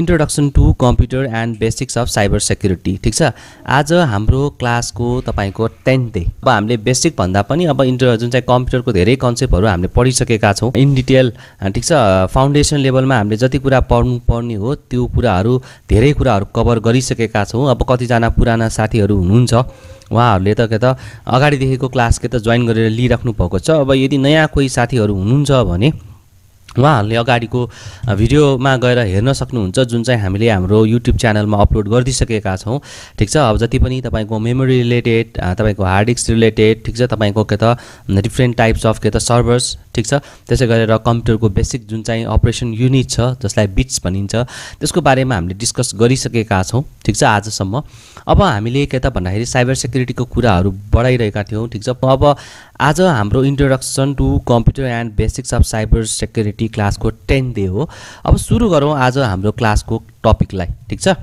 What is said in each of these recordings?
introduction to computer and basics of cyber security ठिक छ आज हाम्रो क्लासको तपाईँको टेन्थ डे अब हामीले बेसिक भन्दा पनि अब इन्टर जुन चाहिँ कम्प्युटरको धेरै कन्सेप्टहरू हामीले पढिसकेका छौँ इन डिटेल ठिक छ फाउन्डेसन लेभलमा हामीले जति कुरा पढ्नु पर्ने हो त्यो कुराहरू धेरै कुराहरू कभर गरिसकेका छौँ अब कतिजना पुराना साथीहरू हुनुहुन्छ उहाँहरूले त के त अगाडिदेखिको क्लास के त जोइन गरेर लिइराख्नु भएको छ अब यदि नयाँ कोही साथीहरू हुनुहुन्छ भने उहाँहरूले अगाडिको भिडियोमा गएर हेर्न सक्नुहुन्छ जुन चाहिँ हामीले हाम्रो युट्युब च्यानलमा अपलोड गरिदिइसकेका छौँ ठिक छ अब जति पनि तपाईँको मेमोरी रिलेटेड तपाईँको हार्ड डिस्क रिलेटेड ठिक छ तपाईँको के त डिफ्रेन्ट टाइप्स अफ के त सर्भर्स ठिक छ त्यसै गरेर कम्प्युटरको बेसिक जुन चाहिँ अपरेसन युनिट छ जसलाई बिट्स भनिन्छ त्यसको बारेमा हामीले डिस्कस गरिसकेका छौँ ठिक छ आजसम्म अब हामीले के त भन्दाखेरि साइबर सेक्युरिटीको कुराहरू बढाइरहेका थियौँ ठिक छ अब आज हाम्रो introduction to computer and basics of cyber security क्लासको टेन डे हो अब सुरु गरौँ आज हाम्रो क्लासको टपिकलाई ठिक छ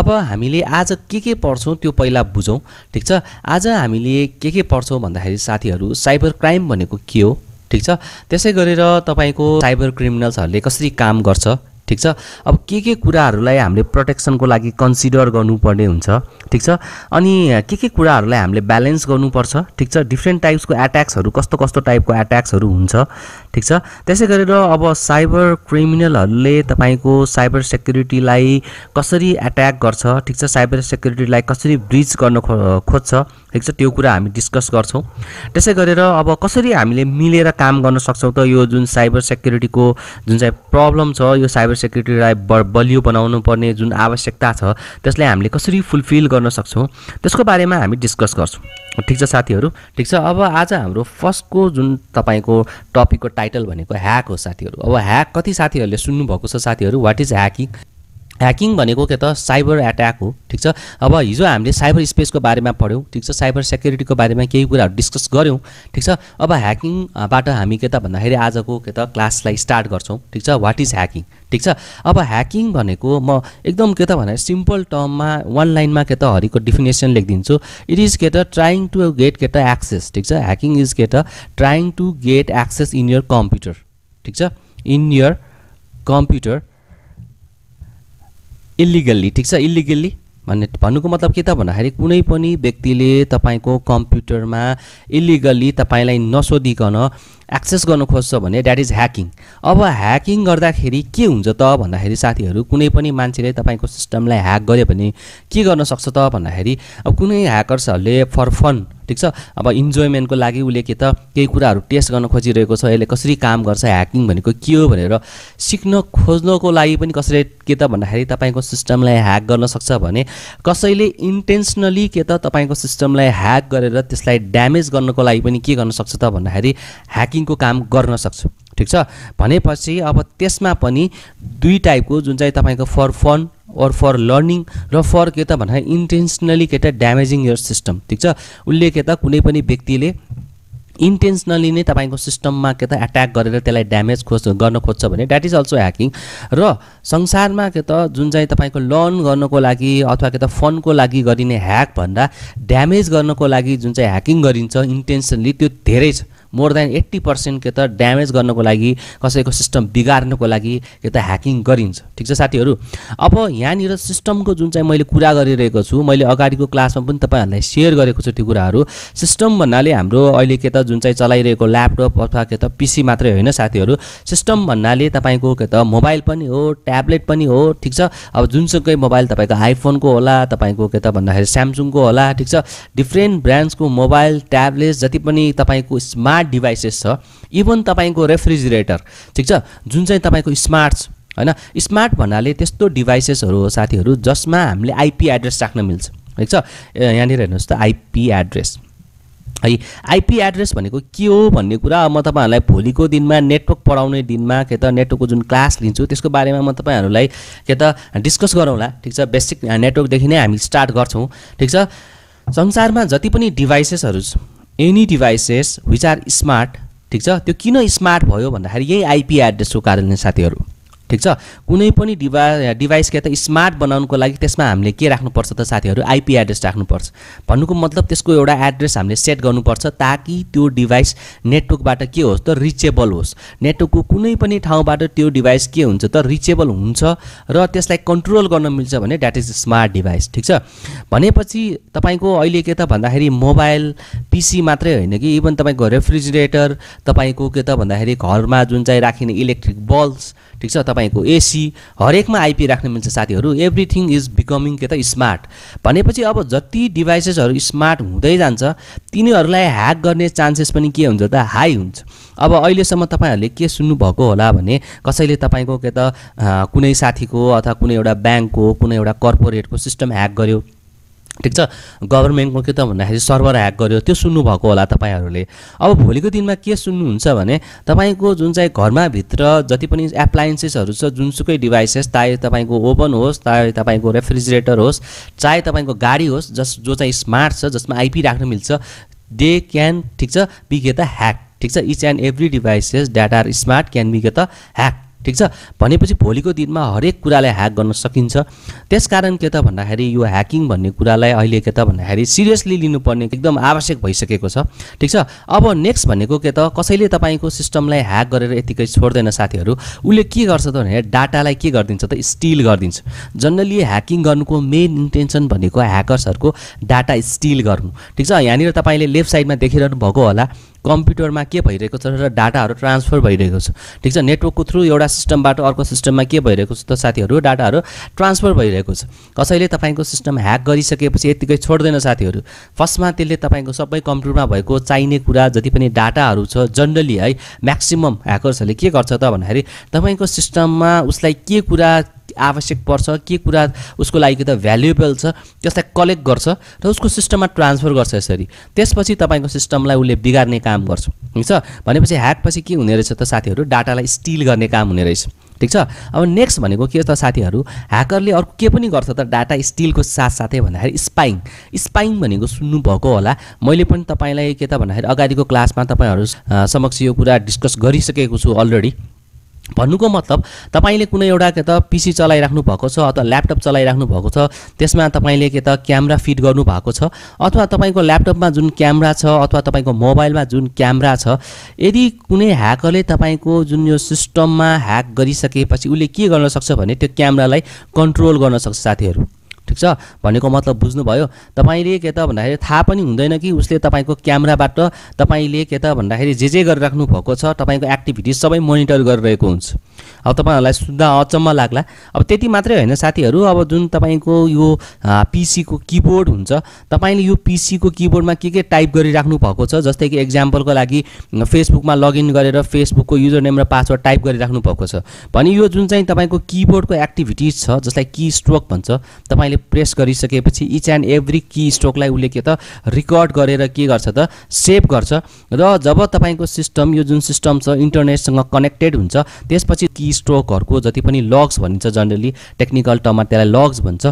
अब हामीले आज के के पढ्छौँ त्यो पहिला बुझौँ ठिक छ आज हामीले के के पढ्छौँ भन्दाखेरि साथीहरू साइबर क्राइम भनेको के हो ठिक छ त्यसै गरेर तपाईँको साइबर क्रिमिनल्सहरूले कसरी काम गर्छ ठिक छ अब के के कुराहरूलाई हामीले प्रोटेक्सनको लागि कन्सिडर गर्नुपर्ने हुन्छ ठिक छ अनि के के कुराहरूलाई हामीले ब्यालेन्स गर्नुपर्छ ठिक छ डिफ्रेन्ट टाइप्सको एट्याक्सहरू कस्तो कस्तो टाइपको एट्याक्सहरू हुन्छ ठिक छ त्यसै गरेर अब साइबर क्रिमिनलहरूले तपाईँको साइबर सेक्युरिटीलाई कसरी एट्याक गर्छ ठिक छ साइबर सेक्युरिटीलाई कसरी ब्रिज गर्न खो खोज्छ ठिक छ त्यो कुरा हामी डिस्कस गर्छौँ त्यसै गरेर अब कसरी हामीले मिलेर काम गर्न सक्छौँ त यो जुन साइबर सेक्युरिटीको जुन चाहिँ प्रब्लम छ यो साइबर सेक्युरिटीलाई ब बलियो बनाउनु पर्ने जुन आवश्यकता छ त्यसलाई हामीले कसरी फुलफिल गर्न सक्छौँ त्यसको बारेमा हामी डिस्कस गर्छौँ ठिक छ साथीहरू ठिक छ अब आज हाम्रो फर्स्टको जुन तपाईँको टपिकको टाइटल भनेको ह्याक हो साथीहरू अब ह्याक कति साथीहरूले सुन्नुभएको छ साथीहरू वाट इज ह्याकिङ ह्याकिङ भनेको के त साइबर एट्याक हो ठिक छ अब हिजो हामीले साइबर स्पेसको बारेमा पढ्यौँ ठिक छ साइबर सेक्युरिटीको बारेमा केही कुराहरू डिस्कस गऱ्यौँ ठिक छ अब ह्याकिङबाट हामी के त भन्दाखेरि आजको के त क्लासलाई स्टार्ट गर्छौँ ठिक छ वाट इज ह्याकिङ ठिक छ अब ह्याकिङ भनेको म एकदम के त भने सिम्पल टर्ममा वान लाइनमा के त हरिको डिफिनेसन लेखिदिन्छु इट इज के त ट्राइङ टु गेट के त एक्सेस ठिक छ ह्याकिङ इज के त trying to get access in your computer ठिक छ इन यर कम्प्युटर इल्लिगल्ली ठिक छ इल्लिगल्ली भन्ने भन्नुको मतलब के त भन्दाखेरि कुनै पनि व्यक्तिले तपाईँको कम्प्युटरमा इलिगल्ली तपाईँलाई नसोधिकन एक्सेस गर्न खोज्छ भने द्याट इज ह्याकिङ अब ह्याकिङ गर्दाखेरि के हुन्छ त भन्दाखेरि साथीहरू कुनै पनि मान्छेले तपाईँको सिस्टमलाई ह्याक गर्यो भने के गर्न सक्छ त भन्दाखेरि अब कुनै ह्याकर्सहरूले फर फन ठिक छ अब इन्जोयमेन्टको लागि उसले के त केही कुराहरू टेस्ट गर्न खोजिरहेको छ यसले कसरी काम गर्छ ह्याकिङ भनेको के हो भनेर सिक्न खोज्नको लागि पनि कसैले के त भन्दाखेरि तपाईँको सिस्टमलाई ह्याक गर्न सक्छ भने कसैले इन्टेन्सनली के त तपाईँको सिस्टमलाई ह्याक गरेर त्यसलाई ड्यामेज गर्नको लागि पनि के गर्न सक्छ त भन्दाखेरि ह्याकिङको काम गर्न सक्छ ठिक छ भनेपछि अब त्यसमा पनि दुई टाइपको जुन चाहिँ तपाईँको for fun or for learning र फर के त भन्दा इन्टेन्सनली के त ड्यामेजिङ यर सिस्टम ठिक छ उसले के त कुनै पनि व्यक्तिले इन्टेन्सनली नै तपाईँको सिस्टममा के त एट्याक गरेर त्यसलाई ड्यामेज खोज गर्न खोज्छ भने द्याट इज अल्सो ह्याकिङ र संसारमा के त जुन चाहिँ तपाईँको लर्न गर्नको लागि अथवा के त फनको लागि गरिने ह्याक भन्दा ड्यामेज गर्नको लागि जुन चाहिँ ह्याकिङ गरिन्छ इन्टेन्सनली त्यो धेरै छ मोर देन एट्टी पर्सेन्ट के त ड्यामेज गर्नको लागि कसैको सिस्टम बिगार्नको लागि के त ह्याकिङ गरिन्छ ठिक छ साथीहरू अब यहाँनिर सिस्टमको जुन चाहिँ मैले कुरा गरिरहेको छु मैले अगाडिको क्लासमा पनि तपाईँहरूलाई सेयर गरेको छु त्यो कुराहरू सिस्टम भन्नाले हाम्रो अहिले के त जुन चाहिँ चलाइरहेको ल्यापटप अथवा के त पिसी मात्रै होइन साथीहरू सिस्टम भन्नाले तपाईँको के त मोबाइल पनि हो ट्याब्लेट पनि हो ठिक छ अब जुनसुकै मोबाइल तपाईँको आइफोनको होला तपाईँको के त भन्दाखेरि स्यामसुङको होला ठिक छ डिफ्रेन्ट ब्रान्ड्सको मोबाइल ट्याब्लेट जति पनि तपाईँको स्मार्ट स्मार्ट डिभाइसेस छ इभन तपाईँको रेफ्रिजिरेटर ठिक छ जुन चाहिँ तपाईँको स्मार्ट होइन स्मार्ट भन्नाले त्यस्तो डिभाइसेसहरू हो साथीहरू जसमा हामीले आइपी एड्रेस राख्न मिल्छ ठिक छ यहाँनिर हेर्नुहोस् त आइपी एड्रेस है आइपी एड्रेस भनेको के हो भन्ने कुरा म तपाईँहरूलाई भोलिको दिनमा नेटवर्क पढाउने दिनमा के त नेटवर्कको जुन क्लास लिन्छु त्यसको बारेमा म तपाईँहरूलाई के त डिस्कस गरौँला ठिक छ बेसिक नेटवर्कदेखि नै हामी स्टार्ट गर्छौँ ठिक छ संसारमा जति पनि डिभाइसेसहरू any devices which are smart ठिक छ त्यो किन स्मार्ट भयो भन्दाखेरि यही आइपी एड्रेसको कारणले साथीहरू ठिक छ कुनै पनि डिभा डिभाइस के त स्मार्ट बनाउनुको लागि त्यसमा हामीले के राख्नुपर्छ त साथीहरू आइपी एड्रेस राख्नुपर्छ भन्नुको मतलब त्यसको एउटा एड्रेस हामीले सेट गर्नुपर्छ ताकि त्यो डिभाइस नेटवर्कबाट के होस् त रिचेबल होस् नेटवर्कको कुनै पनि ठाउँबाट त्यो डिभाइस के हुन्छ त रिचेबल हुन्छ र त्यसलाई कन्ट्रोल गर्न मिल्छ भने द्याट इज स्मार्ट डिभाइस ठिक छ भनेपछि तपाईँको अहिले के त भन्दाखेरि मोबाइल पिसी मात्रै होइन कि इभन तपाईँको रेफ्रिजरेटर तपाईँको के त भन्दाखेरि घरमा जुन चाहिँ राखिने इलेक्ट्रिक बल्ब्स ठिक छ तपाईँको एसी हरेकमा आइपी राख्न मिल्छ साथीहरू एभ्रिथिङ इज बिकमिङ के त स्मार्ट भनेपछि अब जति डिभाइसेसहरू स्मार्ट हुँदै जान्छ तिनीहरूलाई ह्याक गर्ने चान्सेस पनि के हुन्छ त हाई हुन्छ अब अहिलेसम्म तपाईँहरूले के सुन्नुभएको होला भने कसैले तपाईँको के त कुनै साथीको अथवा कुनै एउटा ब्याङ्कको कुनै एउटा कर्पोरेटको सिस्टम ह्याक गर्यो ठिक छ गभर्मेन्टको के त भन्दाखेरि सर्भर ह्याक गर्यो त्यो सुन्नुभएको होला तपाईँहरूले अब भोलिको दिनमा के सुन्नुहुन्छ भने तपाईँको जुन चाहिँ घरमा भित्र जति पनि एप्लायन्सेसहरू छ जुनसुकै डिभाइसेस चाहे तपाईँको ओभन होस् चाहे तपाईँको रेफ्रिजरेटर होस् चाहे तपाईँको गाडी होस् जस जो चाहिँ स्मार्ट छ जसमा आइपी राख्न मिल्छ दे क्यान ठिक छ बी त ह्याक ठिक छ each and every devices that are smart can be त ह्याक ठिक छ भनेपछि भोलिको दिनमा हरेक कुरालाई ह्याक गर्न सकिन्छ त्यस कारण के त भन्दाखेरि यो ह्याकिङ भन्ने कुरालाई अहिले के त भन्दाखेरि सिरियसली लिनुपर्ने एकदम आवश्यक भइसकेको छ ठिक छ अब नेक्स्ट भनेको के त कसैले तपाईँको सिस्टमलाई ह्याक गरेर यतिकै छोड्दैन साथीहरू उसले के गर्छ त भने डाटालाई के गरिदिन्छ त स्टिल गरिदिन्छ जनरली ह्याकिङ गर्नुको मेन इन्टेन्सन भनेको ह्याकर्सहरूको डाटा स्टिल गर्नु ठिक छ यहाँनिर तपाईँले लेफ्ट साइडमा देखिरहनु भएको होला कम्प्युटरमा के भइरहेको छ र डाटाहरू ट्रान्सफर भइरहेको छ ठिक छ नेटवर्कको थ्रु एउटा सिस्टमबाट अर्को सिस्टममा के भइरहेको छ त साथीहरू डाटाहरू ट्रान्सफर भइरहेको छ कसैले तपाईँको सिस्टम ह्याक गरिसकेपछि यत्तिकै छोड्दैन साथीहरू फर्स्टमा त्यसले तपाईँको सबै कम्प्युटरमा भएको चाहिने कुरा जति पनि डाटाहरू छ जनरली है म्याक्सिमम ह्याकर्सहरूले के गर्छ त भन्दाखेरि तपाईँको सिस्टममा उसलाई के कुरा आवश्यक पर्छ के कुरा उसको लागि त भ्यालुएबल छ त्यसलाई कलेक्ट गर्छ र उसको सिस्टममा ट्रान्सफर गर्छ यसरी त्यसपछि तपाईँको सिस्टमलाई उसले बिगार्ने काम गर्छ ठिक छ भनेपछि ह्याकपछि के हुने रहेछ त साथीहरू डाटालाई स्टिल गर्ने काम हुने रहेछ ठिक छ अब नेक्स्ट भनेको के त साथीहरू ह्याकरले अर्को के पनि गर्छ त डाटा स्टिलको साथसाथै भन्दाखेरि स्पाइङ स्पाइङ भनेको सुन्नुभएको होला मैले पनि तपाईँलाई के त भन्दाखेरि अगाडिको क्लासमा तपाईँहरू समक्ष यो कुरा डिस्कस गरिसकेको छु अलरेडी भन्नुको मतलब तपाईँले कुनै एउटा के त पिसी चलाइराख्नु भएको छ अथवा ल्यापटप चलाइराख्नु भएको छ त्यसमा तपाईँले के त क्यामेरा फिट गर्नु भएको छ अथवा तपाईँको ल्यापटपमा जुन क्यामेरा छ अथवा तपाईँको मोबाइलमा जुन क्यामेरा छ यदि कुनै ह्याकरले तपाईँको जुन यो सिस्टममा ह्याक गरिसकेपछि उसले के गर्न सक्छ भने त्यो क्यामेरालाई कन्ट्रोल गर्न सक्छ साथीहरू ठिक छ भनेको मतलब बुझ्नुभयो तपाईँले के त भन्दाखेरि थाहा पनि हुँदैन कि उसले तपाईँको क्यामेराबाट तपाईँले के त भन्दाखेरि जे जे गरिराख्नु भएको छ तपाईँको एक्टिभिटिज सबै मोनिटर गरिरहेको हुन्छ अब तपाईँहरूलाई सुन्दा अचम्म लाग्ला अब त्यति मात्रै होइन साथीहरू अब जुन तपाईँको यो पिसीको किबोर्ड हुन्छ तपाईँले यो पिसीको किबोर्डमा के के टाइप गरिराख्नु भएको छ जस्तै कि एक्जाम्पलको लागि फेसबुकमा लगइन गरेर फेसबुकको युजर नेम र पासवर्ड टाइप गरिराख्नु भएको छ भने यो जुन चाहिँ तपाईँको किबोर्डको एक्टिभिटिज छ जसलाई कि स्ट्रोक भन्छ तपाईँले प्रेस गरिसकेपछि इच एन्ड एभ्री कि स्ट्रोकलाई उसले के त रेकर्ड गरेर के गर्छ त सेभ गर्छ र जब तपाईँको सिस्टम यो जुन सिस्टम छ इन्टरनेटसँग कनेक्टेड हुन्छ त्यसपछि कि स्ट्रोकहरूको जति पनि लग्स भनिन्छ जनरली टेक्निकल टर्ममा त्यसलाई लग्स भन्छ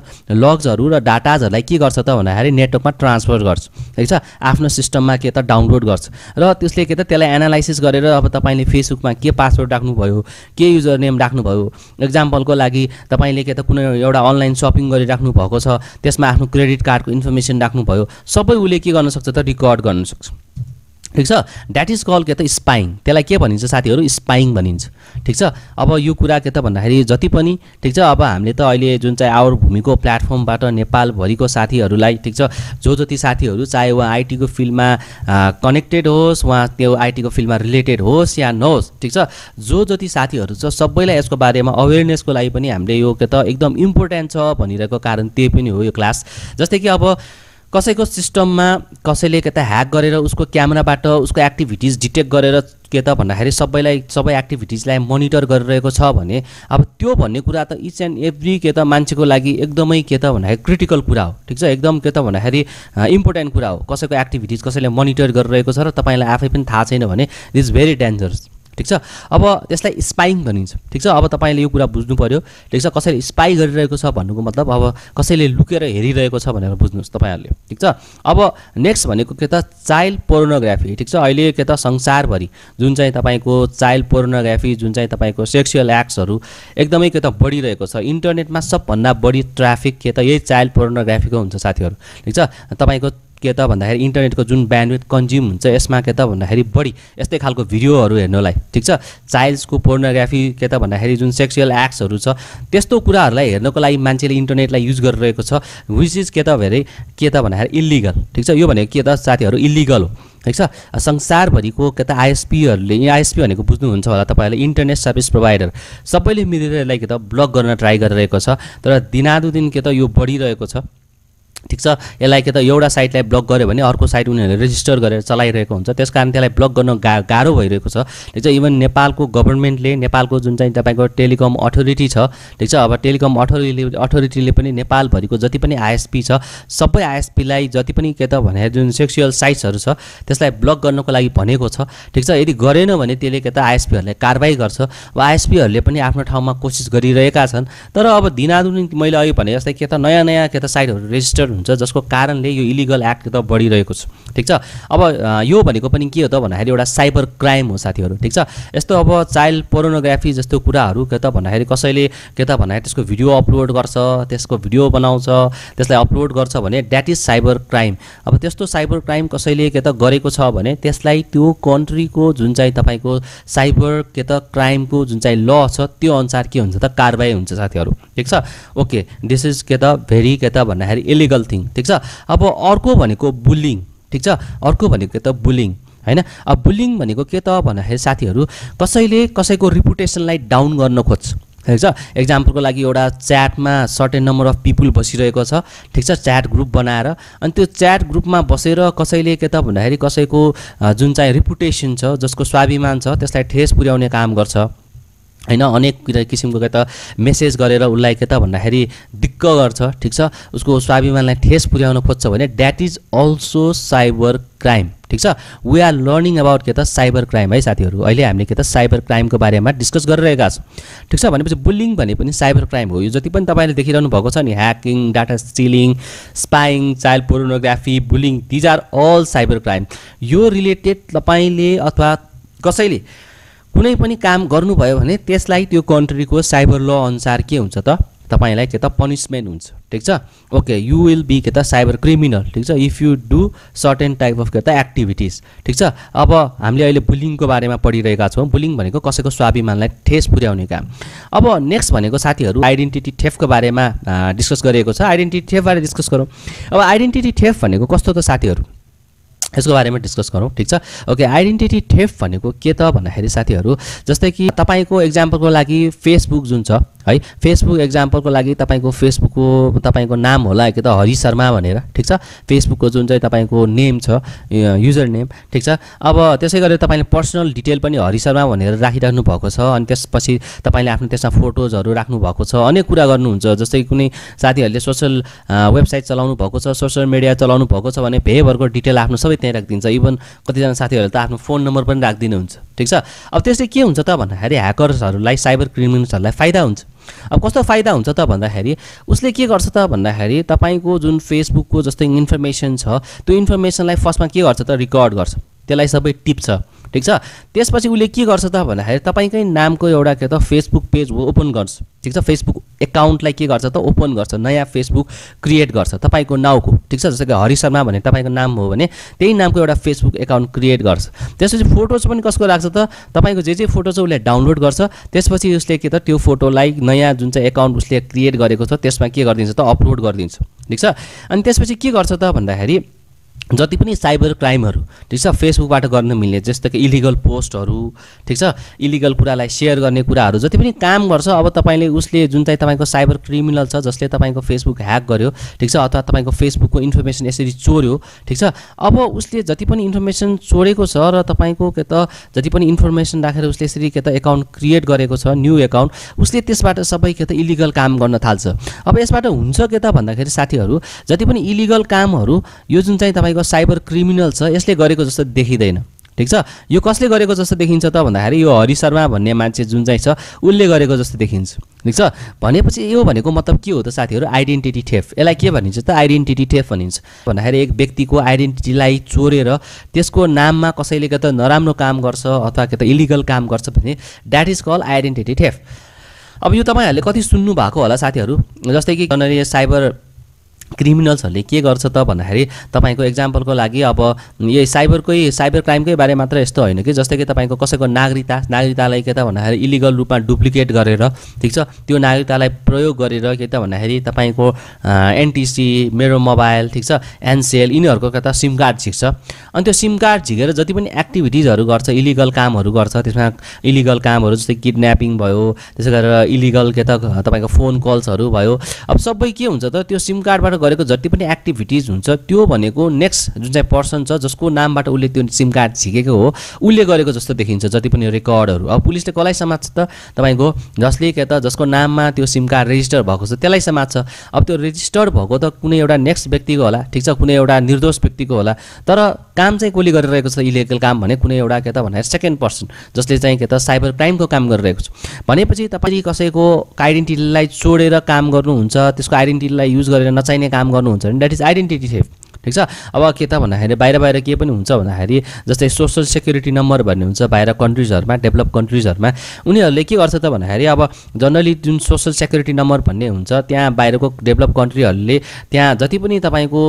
लग्सहरू र डाटाजहरूलाई के गर्छ त भन्दाखेरि नेटवर्कमा ट्रान्सफर गर्छ ठिक छ आफ्नो सिस्टममा के त डाउनलोड गर्छ र त्यसले के त त्यसलाई एनालाइसिस गरेर अब तपाईँले फेसबुकमा के पासवर्ड राख्नुभयो के युजर नेम राख्नुभयो एक्जाम्पलको लागि तपाईँले के त कुनै एउटा अनलाइन सपिङ गरिराख्नु भएको छ त्यसमा आफ्नो क्रेडिट कार्डको इन्फर्मेसन राख्नुभयो सबै उसले के गर्न सक्छ त रिकर्ड गर्न सक्छ ठिक छ द्याट इज कल के त स्पाइङ त्यसलाई के भनिन्छ साथीहरू स्पाइङ भनिन्छ ठिक छ अब यो कुरा के त भन्दाखेरि जति पनि ठिक छ अब हामीले त अहिले जुन चाहिँ आवर भूमिको प्लेटफर्मबाट नेपालभरिको साथीहरूलाई ठिक छ जो जति साथीहरू चाहे उहाँ आइटीको फिल्डमा कनेक्टेड होस् उहाँ त्यो आइटीको फिल्डमा रिलेटेड होस् या नहोस् ठिक छ जो जति साथीहरू छ सबैलाई यसको बारेमा अवेरनेसको लागि पनि हामीले यो के त एकदम इम्पोर्टेन्ट छ भनिरहेको कारण त्यही पनि हो यो क्लास जस्तै कि अब कसैको सिस्टममा कसैले के त ह्याक गरेर उसको क्यामेराबाट उसको एक्टिभिटिज डिटेक्ट गरेर के त भन्दाखेरि सबैलाई सबै एक्टिभिटिजलाई मोनिटर गरिरहेको छ भने अब त्यो भन्ने कुरा त इच एन्ड एभ्री के त मान्छेको लागि एकदमै के त भन्दाखेरि क्रिटिकल कुरा हो ठिक छ एकदम के त भन्दाखेरि इम्पोर्टेन्ट कुरा हो कसैको एक्टिभिटिज कसैले मोनिटर गरिरहेको छ र तपाईँलाई आफै पनि थाहा छैन भने इट इज भेरी डेन्जरस ठिक छ अब त्यसलाई स्पाइङ भनिन्छ ठिक छ अब तपाईँले यो कुरा बुझ्नु पऱ्यो ठिक छ कसैले स्पाई गरिरहेको छ भन्नुको मतलब अब कसैले लुकेर हेरिरहेको छ भनेर बुझ्नुहोस् तपाईँहरूले ठिक छ अब नेक्स्ट भनेको के त चाइल्ड पोर्नोग्राफी ठिक छ अहिले के त संसारभरि जुन चाहिँ तपाईँको चाइल्ड पोर्नोग्राफी जुन चाहिँ तपाईँको सेक्सुअल एक्ट्सहरू एकदमै के त बढिरहेको छ इन्टरनेटमा सबभन्दा बढी ट्राफिक के त यही चाइल्ड पोर्नोग्राफीको हुन्छ साथीहरू ठिक छ तपाईँको के त भन्दाखेरि इन्टरनेटको जुन ब्यान्डविथ कन्ज्युम हुन्छ यसमा के त भन्दाखेरि बढी यस्तै खालको भिडियोहरू हेर्नलाई ठिक छ चाइल्ड्सको पोर्नोग्राफी के त भन्दाखेरि जुन सेक्सुअल एक्ट्सहरू छ त्यस्तो कुराहरूलाई हेर्नको लागि मान्छेले इन्टरनेटलाई युज गरिरहेको छ विच इज के त भने के त भन्दाखेरि इल्लिगल ठिक छ यो भनेको के त साथीहरू इल्लिगल हो ठिक छ संसारभरिको के त आइएसपीहरूले यहाँ आइएसपी भनेको बुझ्नुहुन्छ होला तपाईँहरूले इन्टरनेट सर्भिस प्रोभाइडर सबैले मिलेर यसलाई के त ब्लक गर्न ट्राई गरिरहेको छ तर दिनादुदिन के त यो बढिरहेको छ ठिक छ यसलाई के त एउटा साइटलाई ब्लक गऱ्यो भने अर्को साइट उनीहरूले रेजिस्टर गरेर चलाइरहेको हुन्छ त्यस कारण त्यसलाई ब्लक गर्न गा गाह्रो भइरहेको छ ठिक छ इभन नेपालको गभर्मेन्टले नेपालको जुन चाहिँ तपाईँको टेलिकम अथोरिटी छ ठिक छ अब टेलिकम अथोरिटीले अथोरिटीले पनि नेपालभरिको जति पनि आइएसपी छ सबै आइएसपीलाई जति पनि के त भने जुन सेक्सुअल साइट्सहरू छ त्यसलाई ब्लक गर्नको लागि भनेको छ ठिक छ यदि गरेन भने त्यसले के त आइएसपीहरूलाई कारवाही गर्छ अब आइएसपीहरूले पनि आफ्नो ठाउँमा कोसिस गरिरहेका छन् तर अब दिनादुनि मैले अघि भने जस्तै के त नयाँ नयाँ के त साइटहरू रेजिस्टर हुन्छ जसको कारणले यो इलिगल एक्ट त बढिरहेको छ ठिक छ अब यो भनेको पनि के हो त भन्दाखेरि एउटा साइबर क्राइम हो साथीहरू ठिक छ यस्तो अब चाइल्ड पोर्नोग्राफी जस्तो कुराहरू के त भन्दाखेरि कसैले के त भन्दाखेरि त्यसको भिडियो अपलोड गर्छ त्यसको भिडियो बनाउँछ त्यसलाई अपलोड गर्छ भने द्याट इज साइबर क्राइम अब त्यस्तो साइबर क्राइम कसैले के त गरेको छ भने त्यसलाई त्यो कन्ट्रीको जुन चाहिँ तपाईँको साइबर के त क्राइमको जुन चाहिँ ल छ त्यो अनुसार के हुन्छ त कारवाही हुन्छ साथीहरू ठिक छ ओके दिस इज के त भेरी के त भन्दाखेरि इलिगल फिजिकल थिङ ठिक छ अब अर्को भनेको बुलिङ ठिक छ अर्को भनेको त बुलिङ होइन अब बुलिङ भनेको के त भन्दाखेरि साथीहरू कसैले कसैको रिपुटेसनलाई डाउन गर्न खोज्छ ठिक छ एक्जाम्पलको लागि एउटा च्याटमा सर्टेन नम्बर अफ पिपुल बसिरहेको छ ठिक छ च्याट ग्रुप बनाएर अनि त्यो च्याट ग्रुपमा बसेर कसैले के त भन्दाखेरि कसैको जुन चाहिँ रिपुटेसन छ जसको स्वाभिमान छ त्यसलाई ठेस पुर्याउने काम गर्छ होइन अनेक किसिमको के त मेसेज गरेर उसलाई के त भन्दाखेरि दिक्क गर्छ ठिक छ उसको स्वाभिमानलाई ठेस पुर्याउन खोज्छ भने that is also cyber crime ठिक छ वी आर लर्निङ अबाउट के त साइबर क्राइम है साथीहरू अहिले हामीले के त साइबर क्राइमको बारेमा डिस्कस गरिरहेका छौँ ठिक छ भनेपछि बुलिङ भने पनि साइबर क्राइम हो यो जति पनि तपाईँले देखिरहनु भएको छ नि hacking data stealing spying child pornography bullying these are all cyber crime यो रिलेटेड तपाईँले अथवा कसैले कुनै पनि काम गर्नुभयो भने त्यसलाई त्यो कन्ट्रीको साइबर ल अनुसार के हुन्छ त तपाईँलाई के त पनिसमेन्ट हुन्छ ठिक छ ओके यु विल बी के त साइबर क्रिमिनल ठिक छ if you do certain type of के त एक्टिभिटिज ठिक छ अब हामीले अहिले बुलिङको बारेमा पढिरहेका छौँ बुलिङ भनेको कसैको स्वाभिमानलाई ठेस पुर्याउने काम अब नेक्स्ट भनेको साथीहरू आइडेन्टिटी ठेफको बारेमा डिस्कस गरिएको छ आइडेन्टिटी ठेफबारे डिस्कस गरौँ अब आइडेन्टिटी ठेफ भनेको कस्तो त साथीहरू यसको बारेमा डिस्कस गरौँ ठिक छ ओके आइडेन्टिटी थेफ भनेको के त भन्दाखेरि साथीहरू जस्तै कि तपाईँको इक्जाम्पलको लागि फेसबुक जुन छ है फेसबुक एक्जाम्पलको लागि तपाईँको फेसबुकको तपाईँको नाम होला कि त हरि शर्मा भनेर ठिक छ फेसबुकको जुन चाहिँ तपाईँको नेम छ युजर नेम ठिक छ अब त्यसै गरेर तपाईँले पर्सनल डिटेल पनि हरि शर्मा भनेर राखिराख्नु भएको छ अनि त्यसपछि तपाईँले आफ्नो त्यसमा फोटोजहरू राख्नु भएको छ अनेक कुरा गर्नुहुन्छ जस्तै कुनै साथीहरूले सोसियल वेबसाइट चलाउनु भएको छ सोसियल मिडिया चलाउनु भएको छ भने भेभरको डिटेल आफ्नो सबै त्यहीँ राखिदिन्छ इभन कतिजना साथीहरूले त आफ्नो फोन नम्बर पनि राखिदिनुहुन्छ ठिक छ अब त्यसले के हुन्छ त भन्दाखेरि ह्याकर्सहरूलाई साइबर क्रिमिनल्सहरूलाई फाइदा हुन्छ अब कस्तो फाइदा हुन्छ त भन्दाखेरि उसले के गर्छ त भन्दाखेरि तपाईँको जुन फेसबुकको जस्तै इन्फर्मेसन छ त्यो इन्फर्मेसनलाई फर्स्टमा के गर्छ त रिकर्ड गर्छ त्यसलाई सबै टिप्छ ठिक छ त्यसपछि उसले के गर्छ त भन्दाखेरि तपाईँकै नामको एउटा के त फेसबुक पेज ओपन गर्छ ठिक छ फेसबुक एकाउन्टलाई के गर्छ त ओपन गर्छ नयाँ फेसबुक क्रिएट गर्छ तपाईँको नाउँको ठिक छ जस्तै कि हरि शर्मा भन्ने तपाईँको नाम हो भने त्यही नामको एउटा फेसबुक एकाउन्ट क्रिएट गर्छ त्यसपछि फोटोज पनि कसको लाग्छ त तपाईँको जे जे फोटो छ उसले डाउनलोड गर्छ त्यसपछि उसले के त त्यो फोटोलाई नयाँ जुन चाहिँ एकाउन्ट उसले क्रिएट गरेको छ त्यसमा के गरिदिन्छ त अपलोड गरिदिन्छ ठिक छ अनि त्यसपछि के गर्छ त भन्दाखेरि जति पनि साइबर क्राइमहरू ठिक छ फेसबुकबाट गर्न मिल्ने जस्तो कि इलिगल पोस्टहरू ठिक छ इलिगल कुरालाई सेयर गर्ने कुराहरू जति पनि काम गर्छ अब तपाईँले उसले जुन चाहिँ तपाईँको साइबर क्रिमिनल छ जसले तपाईँको फेसबुक ह्याक गर्यो ठिक छ अथवा तपाईँको फेसबुकको इन्फर्मेसन यसरी चोर्यो ठिक छ अब उसले जति पनि इन्फर्मेसन चोरेको छ र तपाईँको के त जति पनि इन्फर्मेसन राखेर उसले यसरी के त एकाउन्ट क्रिएट गरेको छ न्यू एकाउन्ट उसले त्यसबाट सबै के त इलिगल काम गर्न थाल्छ अब यसबाट हुन्छ के त भन्दाखेरि साथीहरू जति पनि इलिगल कामहरू यो जुन चाहिँ तपाईँको भनेको साइबर क्रिमिनल छ यसले गरेको जस्तो देखिँदैन ठिक छ यो कसले गरेको जस्तो देखिन्छ त भन्दाखेरि यो हरि शर्मा भन्ने मान्छे जुन चाहिँ छ उसले गरेको जस्तो देखिन्छ ठिक छ भनेपछि यो भनेको मतलब के हो त साथीहरू आइडेन्टिटी ठेफ यसलाई के भनिन्छ त आइडेन्टिटी ठेफ भनिन्छ भन्दाखेरि एक व्यक्तिको आइडेन्टिटीलाई चोरेर त्यसको नाममा कसैले के त नराम्रो काम गर्छ अथवा के त इलिगल काम गर्छ भने that is call identity theft अब यो तपाईँहरूले कति सुन्नु भएको होला साथीहरू जस्तै कि साइबर क्रिमिनल्सहरूले के गर्छ त भन्दाखेरि तपाईँको इक्जाम्पलको लागि अब यो साइबरकै साइबर क्राइमकै बारे मात्र यस्तो होइन कि जस्तै कि तपाईँको कसैको नागरिकता नागरिकतालाई के त भन्दाखेरि इलिगल रूपमा डुप्लिकेट गरेर ठिक छ त्यो नागरिकतालाई प्रयोग गरेर के त भन्दाखेरि तपाईँको एनटिसी मेरो मोबाइल ठिक छ एनसेल यिनीहरूको के त सिम कार्ड झिक्छ अनि त्यो सिम कार्ड झिकेर जति पनि एक्टिभिटिजहरू गर्छ इलिगल कामहरू गर्छ त्यसमा इलिगल कामहरू जस्तै किडन्यापिङ भयो त्यसै गरेर इलिगल के त तपाईँको फोन कल्सहरू भयो अब सबै के हुन्छ त त्यो सिम कार्डबाट गरेको जति पनि एक्टिभिटिज हुन्छ त्यो भनेको नेक्स्ट जुन चाहिँ पर्सन छ जसको नामबाट उसले त्यो सिम कार्ड झिकेको हो उसले गरेको जस्तो देखिन्छ जति पनि रेकर्डहरू अब पुलिसले कसलाई समात्छ त तपाईँको जसले के त जसको नाममा त्यो सिम कार्ड रेजिस्टर भएको छ त्यसलाई समात्छ अब त्यो रेजिस्टर्ड भएको त कुनै एउटा नेक्स्ट व्यक्तिको होला ठिक छ कुनै एउटा निर्दोष व्यक्तिको होला तर काम चाहिँ कसले गरिरहेको छ इलिगल काम भने कुनै एउटा के त भनेर सेकेन्ड पर्सन जसले चाहिँ के त साइबर क्राइमको काम गरिरहेको छ भनेपछि तपाईँले कसैको आइडेन्टिटीलाई चोडेर काम गर्नुहुन्छ त्यसको आइडेन्टिटीलाई युज गरेर नचाहिने काम गर्नुहुन्छ भने द्याट इज आइडेन्टिटी थेफ्ट ठिक छ अब के त भन्दाखेरि बाहिर बाहिर के पनि हुन्छ भन्दाखेरि जस्तै सोसल सेक्युरिटी नम्बर भन्ने हुन्छ बाहिर कन्ट्रिजहरूमा डेभलप कन्ट्रिजहरूमा उनीहरूले के गर्छ त भन्दाखेरि अब जनरली जुन सोसल सेक्युरिटी नम्बर भन्ने हुन्छ त्यहाँ बाहिरको डेभलप कन्ट्रीहरूले त्यहाँ जति पनि तपाईँको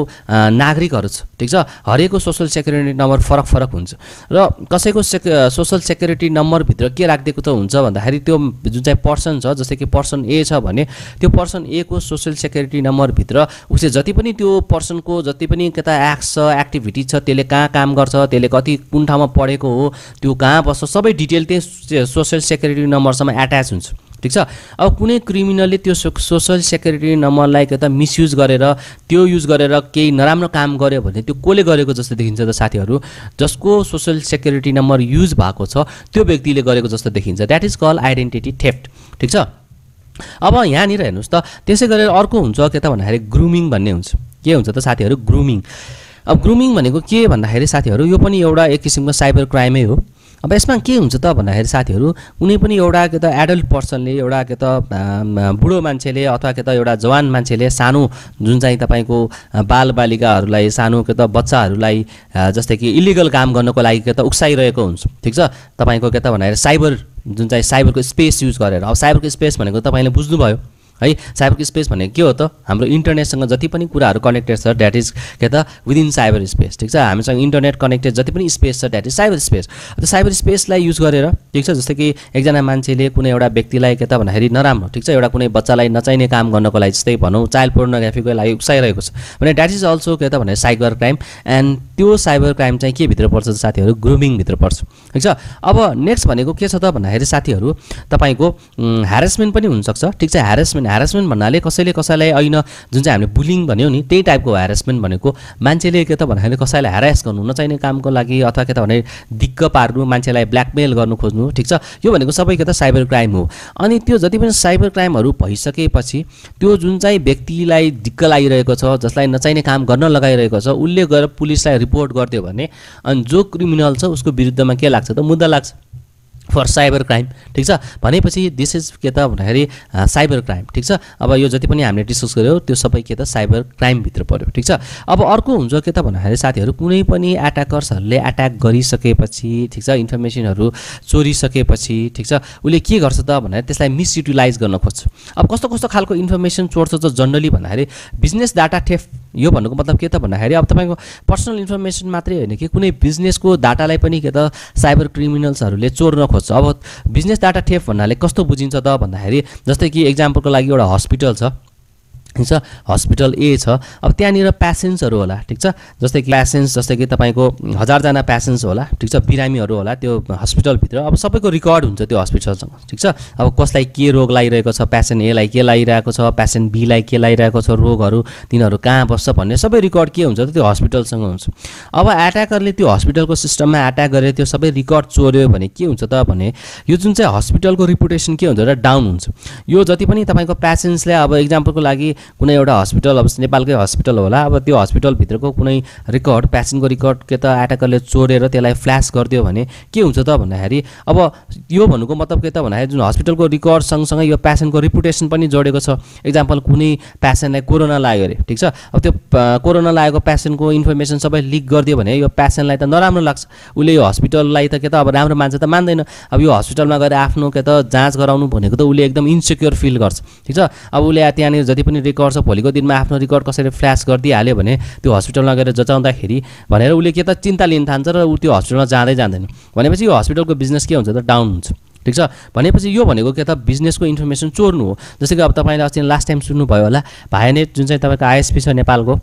नागरिकहरू छ ठिक छ हरेकको सोसल सेक्युरिटी नम्बर फरक फरक हुन्छ र कसैको सेक सोसल सेक्युरिटी नम्बरभित्र के राखिदिएको त हुन्छ भन्दाखेरि त्यो जुन चाहिँ पर्सन छ जस्तै कि पर्सन ए छ भने त्यो पर्सन ए को सोसल सेक्युरिटी नम्बरभित्र उसले जति पनि त्यो पर्सनको जति पनि कता छ एक्टिभिटी छ त्यसले कहाँ काम गर्छ त्यसले कति कुन ठाउँमा पढेको हो त्यो कहाँ बस्छ सबै डिटेल त्यही सोसियल सेक्युरिटी नम्बरसम्म एट्याच हुन्छ ठिक छ अब कुनै क्रिमिनलले त्यो सो सोसियल सेक्युरिटी नम्बरलाई त मिसयुज गरेर त्यो युज गरेर केही नराम्रो काम गर्यो भने त्यो कसले गरेको जस्तो देखिन्छ त साथीहरू जसको सोसियल सेक्युरिटी नम्बर युज भएको छ त्यो व्यक्तिले गरेको जस्तो देखिन्छ that is call identity theft ठिक छ अब यहाँनिर हेर्नुहोस् त त्यसै गरेर अर्को हुन्छ के त भन्दाखेरि ग्रुमिङ भन्ने हुन्छ के हुन्छ त साथीहरू ग्रुमिङ अब ग्रुमिङ भनेको के भन्दाखेरि साथीहरू यो पनि एउटा एक किसिमको साइबर क्राइमै हो अब यसमा के हुन्छ त भन्दाखेरि साथीहरू कुनै पनि एउटा के त एडल्ट पर्सनले एउटा के त बुढो मान्छेले अथवा के त एउटा जवान मान्छेले सानो जुन चाहिँ तपाईँको बालबालिकाहरूलाई सानो के त बच्चाहरूलाई जस्तै कि इलिगल काम गर्नको लागि के त उक्साइरहेको हुन्छ ठिक छ तपाईँको के त भन्दाखेरि साइबर जुन चाहिँ साइबरको स्पेस युज गरेर अब साइबरको स्पेस भनेको तपाईँले बुझ्नुभयो है साइबर स्पेस भनेको के हो त हाम्रो इन्टरनेटसँग जति पनि कुराहरू कनेक्टेड छ द्याट इज के त विदिन साइबर स्पेस ठिक छ हामीसँग इन्टरनेट कनेक्टेड जति पनि स्पेस छ द्याट इज साइबर स्पेस त्यो साइबर स्पेसलाई युज गरेर ठिक छ जस्तै कि एकजना मान्छेले कुनै एउटा व्यक्तिलाई के त भन्दाखेरि नराम्रो ठिक छ एउटा कुनै बच्चालाई नचाहिने काम गर्नको लागि जस्तै भनौँ चाइल्ड पोर्नोग्राफीको लागि उक्साइरहेको छ भने द्याट इज अल्सो के त भने साइबर क्राइम एन्ड त्यो साइबर क्राइम चाहिँ के भित्र पर्छ साथीहरू ग्रुमिङभित्र पर्छ ठिक छ अब नेक्स्ट भनेको के छ त भन्दाखेरि साथीहरू तपाईँको ह्यारेसमेन्ट पनि हुनसक्छ ठिक छ ह्यारेसमेन्ट ह्यारासमेन्ट भन्नाले कसैले कसैलाई होइन जुन चाहिँ हामीले बुलिङ भन्यो नि त्यही टाइपको ह्यारासमेन्ट भनेको मान्छेले के त भन्दाखेरि कसैलाई ह्यारास गर्नु नचाहिने कामको लागि अथवा के त भने दिक्क पार्नु मान्छेलाई ब्ल्याकमेल गर्नु खोज्नु ठिक छ यो भनेको सबै के त साइबर क्राइम हो अनि त्यो जति पनि साइबर क्राइमहरू भइसकेपछि त्यो जुन चाहिँ व्यक्तिलाई दिक्क लागिरहेको छ जसलाई नचाहिने काम गर्न लगाइरहेको छ उसले गएर पुलिसलाई रिपोर्ट गरिदियो भने अनि जो क्रिमिनल छ उसको विरुद्धमा के लाग्छ त मुद्दा लाग्छ फर साइबर क्राइम ठिक छ भनेपछि दिस इज के त भन्दाखेरि साइबर क्राइम ठिक छ अब यो जति पनि हामीले डिस्कस गऱ्यौँ त्यो सबै के त साइबर क्राइमभित्र पऱ्यो ठिक छ अब अर्को हुन्छ के त भन्दाखेरि साथीहरू कुनै पनि एट्याकर्सहरूले एट्याक गरिसकेपछि ठिक छ इन्फर्मेसनहरू चोरिसकेपछि ठिक छ उसले के गर्छ त भनेर त्यसलाई मिसयुटिलाइज गर्न खोज्छ अब कस्तो कस्तो खालको इन्फर्मेसन चोर्छ त जनरली भन्दाखेरि बिजनेस डाटा थेफ यो भन्नुको मतलब के त भन्दाखेरि अब तपाईँको पर्सनल इन्फर्मेसन मात्रै होइन कि कुनै बिजनेसको डाटालाई पनि के त साइबर क्रिमिनल्सहरूले चोर्न खोज्छ अब बिजनेस डाटा ठेप भन्नाले कस्तो बुझिन्छ त भन्दाखेरि जस्तै कि इक्जाम्पलको लागि एउटा हस्पिटल छ हुन्छ छ हस्पिटल ए छ अब त्यहाँनिर पेसेन्ट्सहरू होला ठिक छ जस्तै कि प्यासेन्स जस्तै कि तपाईँको हजारजना पेसेन्ट्स होला ठिक छ बिरामीहरू होला त्यो हस्पिटलभित्र अब सबैको रेकर्ड हुन्छ त्यो हस्पिटलसँग ठिक छ अब कसलाई के रोग लागिरहेको छ पेसेन्ट एलाई के लागिरहेको छ पेसेन्ट बीलाई के लागिरहेको छ रोगहरू तिनीहरू कहाँ बस्छ भन्ने सबै रिकर्ड के हुन्छ त त्यो हस्पिटलसँग हुन्छ अब एट्याकरले त्यो हस्पिटलको सिस्टममा एट्याक गरेर त्यो सबै रेकर्ड चोर्यो भने के हुन्छ त भने यो जुन चाहिँ हस्पिटलको रिपुटेसन के हुन्छ र डाउन हुन्छ यो जति पनि तपाईँको पेसेन्ट्सले अब इक्जाम्पलको लागि कुनै एउटा हस्पिटल अब नेपालकै हस्पिटल होला अब त्यो हस्पिटलभित्रको कुनै रेकर्ड पेसेन्टको रेकर्ड के त एटाकरले चोरेर त्यसलाई फ्ल्यास गरिदियो भने के हुन्छ त भन्दाखेरि अब यो भन्नुको मतलब के त भन्दाखेरि जुन हस्पिटलको रेकर्ड सँगसँगै यो पेसेन्टको रिपुटेसन पनि जोडेको छ इक्जाम्पल कुनै पेसेन्टलाई कोरोना लाग्यो अरे ठिक छ अब त्यो कोरोना लागेको पेसेन्टको इन्फर्मेसन सबै लिक गरिदियो भने यो पेसेन्टलाई त नराम्रो लाग्छ उसले यो हस्पिटललाई त के त अब राम्रो मान्छे त मान्दैन अब यो हस्पिटलमा गएर आफ्नो के त जाँच गराउनु भनेको त उसले एकदम इन्सेक्योर फिल गर्छ ठिक छ अब उसले त्यहाँनिर जति पनि रेकर्ड छ भोलिको दिनमा आफ्नो रिकर्ड कसैले फ्ल्यास गरिदिइहाल्यो भने त्यो हस्पिटलमा गएर जचाउँदाखेरि भनेर उसले के त चिन्ता लिन थाल्छ र ऊ त्यो हस्पिटलमा जाँदै जाँदैन भनेपछि यो हस्पिटलको बिजनेस के हुन्छ त डाउन हुन्छ ठिक छ भनेपछि यो भनेको के त बिजनेसको इन्फर्मेसन चोर्नु हो जस्तै कि अब तपाईँले अस्ति लास्ट टाइम सुन्नुभयो होला भाइनेट जुन चाहिँ तपाईँको आइएसपी छ नेपालको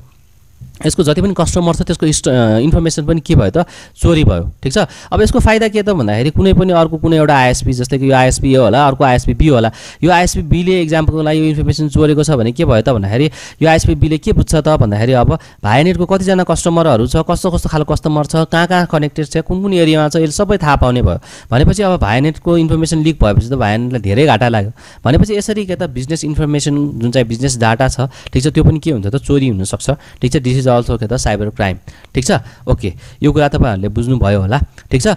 यसको जति पनि कस्टमर छ त्यसको इस्ट इन्फर्मेसन पनि के भयो त चोरी भयो ठिक छ अब यसको फाइदा के त भन्दाखेरि कुनै पनि अर्को कुनै एउटा आइएसपी जस्तै कि यो आइएसपी यो होला अर्को आइएसपी बी होला यो आइएसपी बीले इक्जाम्पलको लागि यो इन्फर्मेसन चोरेको छ भने के भयो त भन्दाखेरि यो आइएसपी बीले के बुझ्छ त भन्दाखेरि अब भाइनेटको कतिजना कस्टमरहरू छ कस्तो कस्तो खालको कस्टमर छ कहाँ कहाँ कनेक्टेड छ कुन कुन एरियामा छ यसले सबै थाहा पाउने भयो भनेपछि अब भाइनेटको इन्फर्मेसन लिक भएपछि त भाइनेटलाई धेरै घाटा लाग्यो भनेपछि यसरी के त बिजनेस इन्फर्मेसन जुन चाहिँ बिजनेस डाटा छ ठिक छ त्यो पनि के हुन्छ त चोरी हुनसक्छ ठिक छ इज अल्सो के त साइबर क्राइम ठिक छ ओके यो कुरा तपाईँहरूले बुझ्नुभयो होला ठिक छ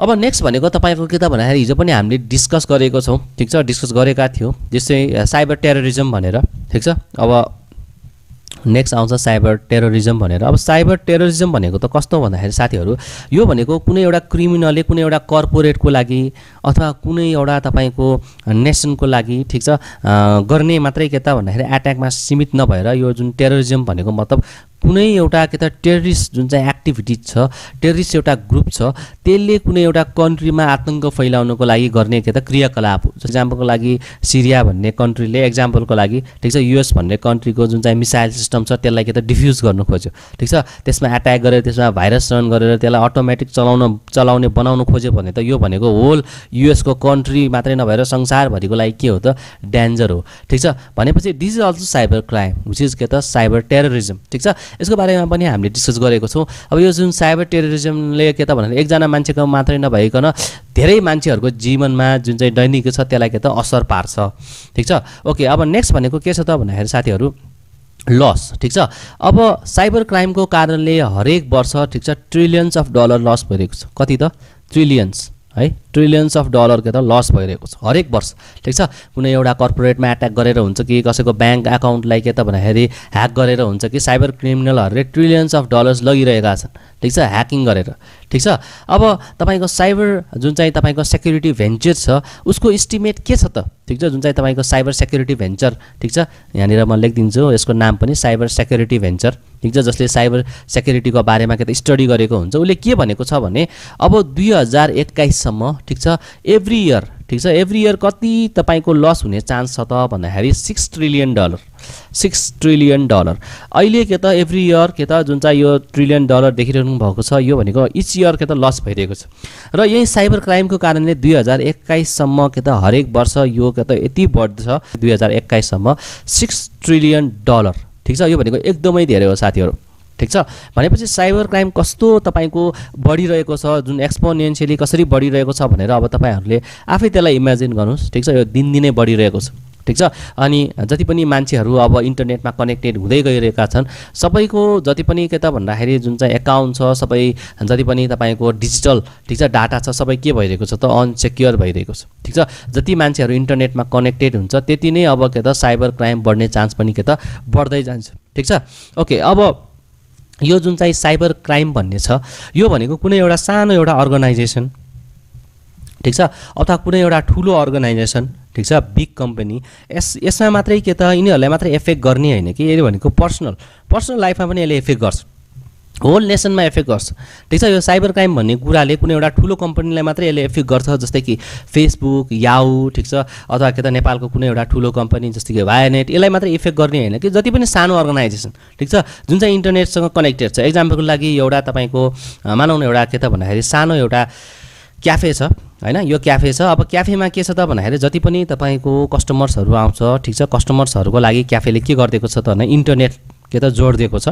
अब नेक्स्ट भनेको तपाईँको के त भन्दाखेरि हिजो पनि हामीले डिस्कस गरेको छौँ ठिक छ डिस्कस गरेका थियौँ जस्तै साइबर टेरोरिजम भनेर ठिक छ अब नेक्स्ट आउँछ साइबर टेरोरिजम भनेर अब साइबर टेरोरिजम भनेको त कस्तो भन्दाखेरि साथीहरू यो भनेको कुनै एउटा क्रिमिनलले कुनै एउटा कर्पोरेटको लागि अथवा कुनै एउटा तपाईँको नेसनको लागि ठिक छ गर्ने मात्रै के त भन्दाखेरि एट्याकमा सीमित नभएर यो जुन टेरोरिजम भनेको मतलब कुनै एउटा के त टेरिस्ट जुन चाहिँ एक्टिभिटिज छ टेरिस्ट एउटा ग्रुप छ त्यसले कुनै एउटा कन्ट्रीमा आतङ्क फैलाउनको लागि गर्ने के त क्रियाकलाप हो इक्जाम्पलको लागि सिरिया भन्ने कन्ट्रीले एक्जाम्पलको लागि ठिक छ युएस भन्ने कन्ट्रीको जुन चाहिँ मिसाइल सिस्टम छ त्यसलाई के त डिफ्युज गर्नु खोज्यो ठिक छ त्यसमा एट्याक गरेर त्यसमा भाइरस रन गरेर त्यसलाई अटोमेटिक चलाउन चलाउने बनाउनु खोज्यो भने त यो भनेको होल युएसको कन्ट्री मात्रै नभएर संसारभरिको लागि के हो त डेन्जर हो ठिक छ भनेपछि this is also cyber crime which is के त साइबर टेररिजम ठिक छ यसको बारेमा पनि हामीले डिस्कस गरेको छौँ अब यो जुन साइबर टेरोरिजमले के त भन्दाखेरि एकजना मान्छेको मात्रै नभइकन धेरै मान्छेहरूको जीवनमा जुन चाहिँ दैनिक छ त्यसलाई के त असर पार्छ ठिक छ ओके अब नेक्स्ट भनेको के छ त भन्दाखेरि साथीहरू लस ठिक छ अब साइबर क्राइमको कारणले हरेक वर्ष ठिक छ ट्रिलियन्स अफ डलर लस भइरहेको छ कति त ट्रिलियन्स है ट्रिलियन्स अफ डलरको त लस भइरहेको छ हरेक वर्ष ठिक छ कुनै एउटा कर्पोरेटमा एट्याक गरेर हुन्छ कि कसैको ब्याङ्क एकाउन्टलाई के त भन्दाखेरि ह्याक गरेर हुन्छ कि साइबर क्रिमिनलहरूले ट्रिलियन्स अफ डलर्स लगिरहेका छन् ठिक छ ह्याकिङ गरेर ठिक छ अब तपाईँको साइबर जुन चाहिँ तपाईँको सेक्युरिटी भेन्चर छ उसको इस्टिमेट के छ त ठिक छ जुन चाहिँ तपाईँको साइबर सेक्युरिटी भेन्चर ठिक छ यहाँनिर म लेखिदिन्छु यसको नाम पनि साइबर सेक्युरिटी भेन्चर ठिक छ जसले साइबर सेक्युरिटीको बारेमा के त स्टडी गरेको हुन्छ उसले के भनेको छ भने अब दुई हजार एक्काइससम्म ठिक छ एभ्री इयर ठिक छ एभ्री इयर कति तपाईँको लस हुने चान्स छ त भन्दाखेरि six trillion dollar six trillion dollar अहिले के त एभ्री इयर के त जुन चाहिँ यो ट्रिलियन डलर देखिरहनु भएको छ यो भनेको इच इयर के त लस भइरहेको छ र यही साइबर क्राइमको कारणले दुई हजार एक्काइससम्म के त हरेक वर्ष यो के त यति बढ्छ दुई हजार एक्काइससम्म सिक्स ट्रिलियन डलर ठिक छ यो भनेको एकदमै धेरै हो साथीहरू ठिक छ भनेपछि साइबर क्राइम कस्तो तपाईँको बढिरहेको छ जुन एक्सपोनेन्सियली कसरी बढिरहेको छ भनेर अब तपाईँहरूले आफै त्यसलाई इमेजिन गर्नुहोस् ठिक छ यो दिनदिनै बढिरहेको छ ठिक छ अनि जति पनि मान्छेहरू अब इन्टरनेटमा कनेक्टेड हुँदै गइरहेका छन् सबैको जति पनि के त भन्दाखेरि जुन चाहिँ एकाउन्ट छ सबै जति पनि तपाईँको डिजिटल ठिक छ डाटा छ सबै के भइरहेको छ त अनसेक्योर भइरहेको छ ठिक छ जति मान्छेहरू इन्टरनेटमा कनेक्टेड हुन्छ त्यति नै अब के त साइबर क्राइम बढ्ने चान्स पनि के त बढ्दै जान्छ ठिक छ ओके अब यो जुन चाहिँ साइबर क्राइम भन्ने छ यो भनेको कुनै एउटा सानो एउटा अर्गनाइजेसन ठिक छ अथवा कुनै एउटा ठुलो अर्गनाइजेसन ठिक छ बिग कम्पनी यस यसमा मात्रै के त यिनीहरूलाई मात्रै इफेक्ट गर्ने होइन कि यसले भनेको पर्सनल पर्सनल लाइफमा पनि यसले इफेक्ट गर्छ होल नेसनमा एफेक्ट गर्छ ठिक छ यो साइबर क्राइम भन्ने कुराले कुनै एउटा ठुलो कम्पनीलाई मात्रै यसले एफेक्ट गर्छ जस्तै कि फेसबुक याउ ठिक छ अथवा के त नेपालको कुनै एउटा ठुलो कम्पनी जस्तै कि वायनेट यसलाई मात्रै इफेक्ट गर्ने होइन कि जति पनि सानो अर्गनाइजेसन ठिक छ जुन चाहिँ इन्टरनेटसँग कनेक्टेड छ एक्जाम्पलको लागि एउटा तपाईँको मानौँ न एउटा के त भन्दाखेरि सानो एउटा क्याफे छ होइन यो क्याफे छ अब क्याफेमा के छ त भन्दाखेरि जति पनि तपाईँको कस्टमर्सहरू आउँछ ठिक छ कस्टमर्सहरूको लागि क्याफेले के गरिदिएको छ त भने इन्टरनेट के त जोडिदिएको छ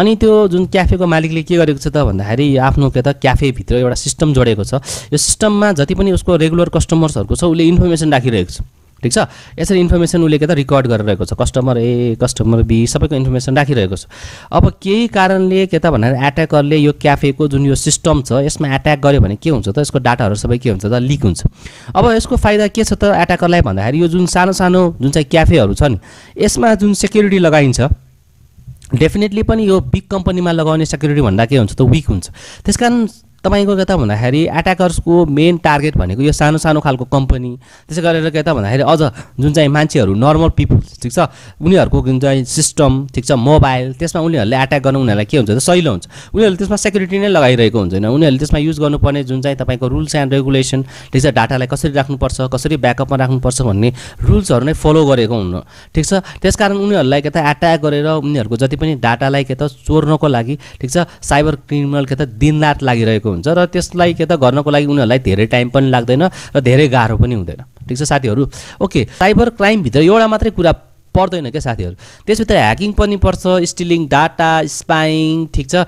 अनि त्यो जुन क्याफेको मालिकले के गरेको छ त भन्दाखेरि आफ्नो के त क्याफेभित्र एउटा सिस्टम जोडेको छ यो सिस्टममा जति पनि उसको रेगुलर कस्टमर्सहरूको छ उसले इन्फर्मेसन राखिरहेको छ ठिक छ यसरी इन्फर्मेसन उसले के त रिकर्ड गरिरहेको छ कस्टमर ए कस्टमर बी सबैको इन्फर्मेसन राखिरहेको छ अब केही कारणले के त भन्दाखेरि एट्याकरले यो क्याफेको जुन यो सिस्टम छ यसमा एट्याक गर्यो भने के हुन्छ त यसको डाटाहरू सबै के हुन्छ त लिक हुन्छ अब यसको फाइदा के छ त एट्याकरलाई भन्दाखेरि यो जुन सानो सानो जुन चाहिँ क्याफेहरू छ नि यसमा जुन सेक्युरिटी लगाइन्छ डेफिनेटली पनि यो बिग कम्पनीमा लगाउने सेक्युरिटी भन्दा के हुन्छ त विक हुन्छ त्यस कारण तपाईँको के त भन्दाखेरि एट्याकर्सको मेन टार्गेट भनेको यो सानो सानो खालको कम्पनी त्यसै गरेर के त भन्दाखेरि अझ जुन चाहिँ मान्छेहरू नर्मल पिपुल्स ठिक छ उनीहरूको जुन चाहिँ सिस्टम ठिक छ मोबाइल त्यसमा उनीहरूले एट्याक गर्नु उनीहरूलाई के हुन्छ त सहिलो हुन्छ उनीहरूले त्यसमा सेक्युरिटी नै लगाइरहेको हुँदैन उनीहरूले त्यसमा युज गर्नुपर्ने जुन चाहिँ तपाईँको रुल्स एन्ड रेगुलेसन ठिक छ डाटालाई कसरी राख्नुपर्छ कसरी ब्याकअपमा राख्नुपर्छ भन्ने रुल्सहरू नै फलो गरेको हुन्न ठिक छ त्यसकारण उनीहरूलाई के त एट्याक गरेर उनीहरूको जति पनि डाटालाई के त चोर्नको लागि ठिक छ साइबर क्रिमिनल के त दिनरात लागिरहेको हुन्छ र त्यसलाई के त गर्नको लागि उनीहरूलाई धेरै टाइम पनि लाग्दैन र धेरै गाह्रो पनि हुँदैन ठिक छ साथीहरू ओके साइबर क्राइमभित्र एउटा मात्रै कुरा पर्दैन क्या साथीहरू त्यसभित्र ह्याकिङ पनि पर्छ स्टिलिङ डाटा स्पाइङ ठिक छ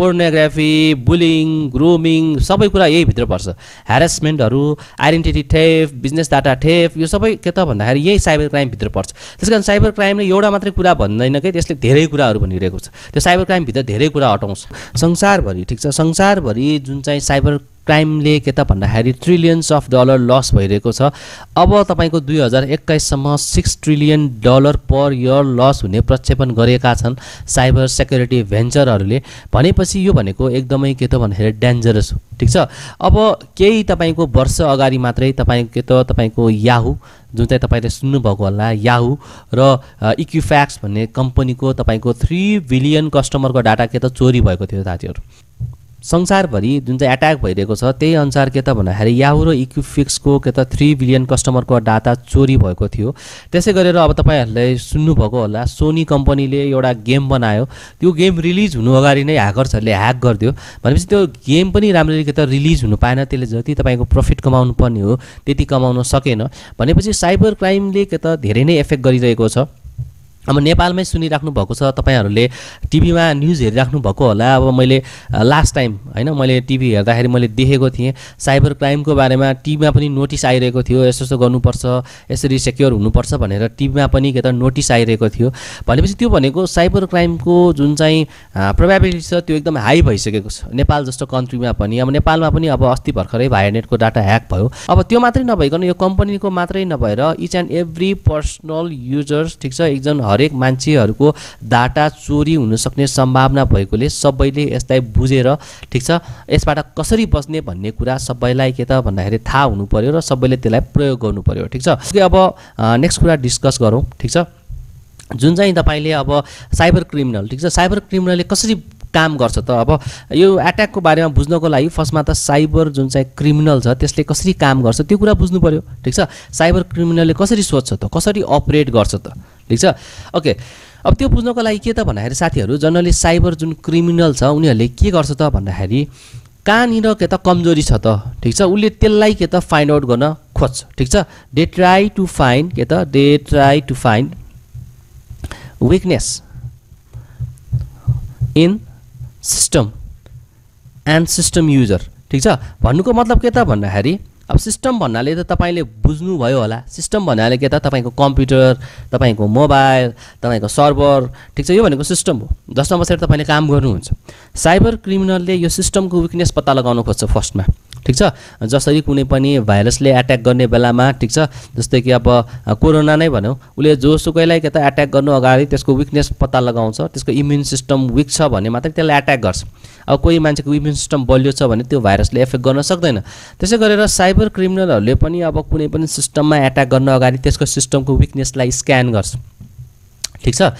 पोर्नोग्राफी बुलिङ ग्रुमिङ सबै कुरा यहीभित्र पर्छ ह्यारेसमेन्टहरू identity theft business data theft यो सबै के त भन्दाखेरि यही साइबर क्राइमभित्र पर्छ त्यस कारण साइबर क्राइमले एउटा मात्रै कुरा भन्दैन कि त्यसले धेरै कुराहरू भनिरहेको छ त्यो साइबर क्राइमभित्र धेरै कुरा हटाउँछ संसारभरि ठिक छ संसारभरि जुन चाहिँ साइबर क्राइमले के त भन्दाखेरि ट्रिलियन्स अफ डलर लस भइरहेको छ अब तपाईँको दुई हजार एक्काइससम्म six trillion dollar per year loss हुने प्रक्षेपण गरेका छन् साइबर सेक्युरिटी भेन्चरहरूले भनेपछि यो भनेको एकदमै के त भन्दाखेरि डेन्जरस हो ठिक छ अब केही तपाईँको वर्ष अगाडि मात्रै तपाईँ के त तपाईँको याहु जुन चाहिँ तपाईँले सुन्नुभएको होला याहु र इक्युफ्याक्स भन्ने कम्पनीको तपाईँको थ्री बिलियन कस्टमरको डाटा के त चोरी भएको थियो साथीहरू संसारभरि जुन चाहिँ एट्याक भइरहेको छ त्यही अनुसार के त भन्दाखेरि याहु र इक्विफिक्सको के त थ्री बिलियन कस्टमरको डाटा चोरी भएको थियो त्यसै गरेर अब तपाईँहरूले सुन्नुभएको होला सोनी कम्पनीले एउटा गेम बनायो त्यो गेम रिलिज हुनु अगाडि नै ह्याकर्सहरूले ह्याक गरिदियो भनेपछि त्यो गेम पनि राम्ररी के त रिलिज हुनु पाएन त्यसले जति तपाईँको प्रफिट कमाउनु पर्ने हो त्यति कमाउन सकेन भनेपछि साइबर क्राइमले के त धेरै नै एफेक्ट गरिरहेको छ अब नेपालमै सुनिराख्नु भएको छ तपाईँहरूले टिभीमा न्युज हेरिराख्नु भएको होला अब मैले लास्ट टाइम होइन मैले टिभी हेर्दाखेरि मैले देखेको थिएँ साइबर क्राइमको बारेमा टिभीमा पनि नोटिस आइरहेको थियो यस्तो यस्तो गर्नुपर्छ यसरी सेक्योर हुनुपर्छ भनेर टिभीमा पनि के त नोटिस आइरहेको थियो भनेपछि त्यो भनेको साइबर क्राइमको जुन चाहिँ प्रोभाबिलिटी छ त्यो एकदम हाई भइसकेको छ नेपाल जस्तो कन्ट्रीमा पनि अब नेपालमा पनि अब अस्ति भर्खरै भाइनेटको डाटा ह्याक भयो अब त्यो मात्रै नभइकन यो कम्पनीको मात्रै नभएर each and every personal users ठिक छ एकजना हरेक मान्छेहरूको डाटा चोरी हुनसक्ने सम्भावना भएकोले सबैले यसलाई बुझेर ठिक छ यसबाट कसरी बस्ने भन्ने कुरा सबैलाई के त भन्दाखेरि थाहा हुनु पऱ्यो र सबैले त्यसलाई प्रयोग गर्नु पऱ्यो ठिक छ अब नेक्स्ट कुरा डिस्कस गरौँ ठिक छ जुन चाहिँ तपाईँले अब साइबर क्रिमिनल ठिक छ साइबर क्रिमिनलले कसरी काम गर्छ त अब यो एट्याकको बारेमा बुझ्नको लागि फर्स्टमा त साइबर जुन चाहिँ क्रिमिनल छ त्यसले कसरी काम गर्छ त्यो कुरा बुझ्नु पऱ्यो ठिक छ साइबर क्रिमिनलले कसरी सोध्छ त कसरी अपरेट गर्छ त ठिक छ ओके अब त्यो बुझ्नको लागि के त भन्दाखेरि साथीहरू जनरली साइबर जुन क्रिमिनल छ उनीहरूले के गर्छ त भन्दाखेरि कहाँनिर के त कमजोरी छ त ठिक छ उसले त्यसलाई के त फाइन्ड आउट गर्न खोज्छ ठिक छ दे ट्राई टु फाइन्ड के त they try to find weakness in system and system user ठिक छ भन्नुको मतलब के त भन्दाखेरि अब सिस्टम भन्नाले त तपाईँले बुझ्नुभयो होला सिस्टम भन्नाले के त तपाईँको कम्प्युटर तपाईँको मोबाइल तपाईँको सर्भर ठिक छ यो भनेको सिस्टम हो जसमा बसेर तपाईँले काम गर्नुहुन्छ साइबर क्रिमिनलले यो सिस्टमको विकनेस पत्ता लगाउन खोज्छ फर्स्टमा ठिक छ जसरी कुनै पनि भाइरसले एट्याक गर्ने बेलामा ठिक छ जस्तै कि अब कोरोना नै भन्यो उसले जोसुकैलाई के त एट्याक गर्नु अगाडि त्यसको विकनेस पत्ता लगाउँछ त्यसको इम्युन सिस्टम विक छ भने मात्रै त्यसलाई एट्याक गर्छ अब कोही मान्छेको इम्युन सिस्टम बलियो छ भने त्यो भाइरसले एफेक्ट गर्न सक्दैन त्यसै गरेर साइबर क्रिमिनलहरूले पनि अब कुनै पनि सिस्टममा एट्याक गर्न अगाडि त्यसको सिस्टमको विकनेसलाई स्क्यान गर्छ ठिक छ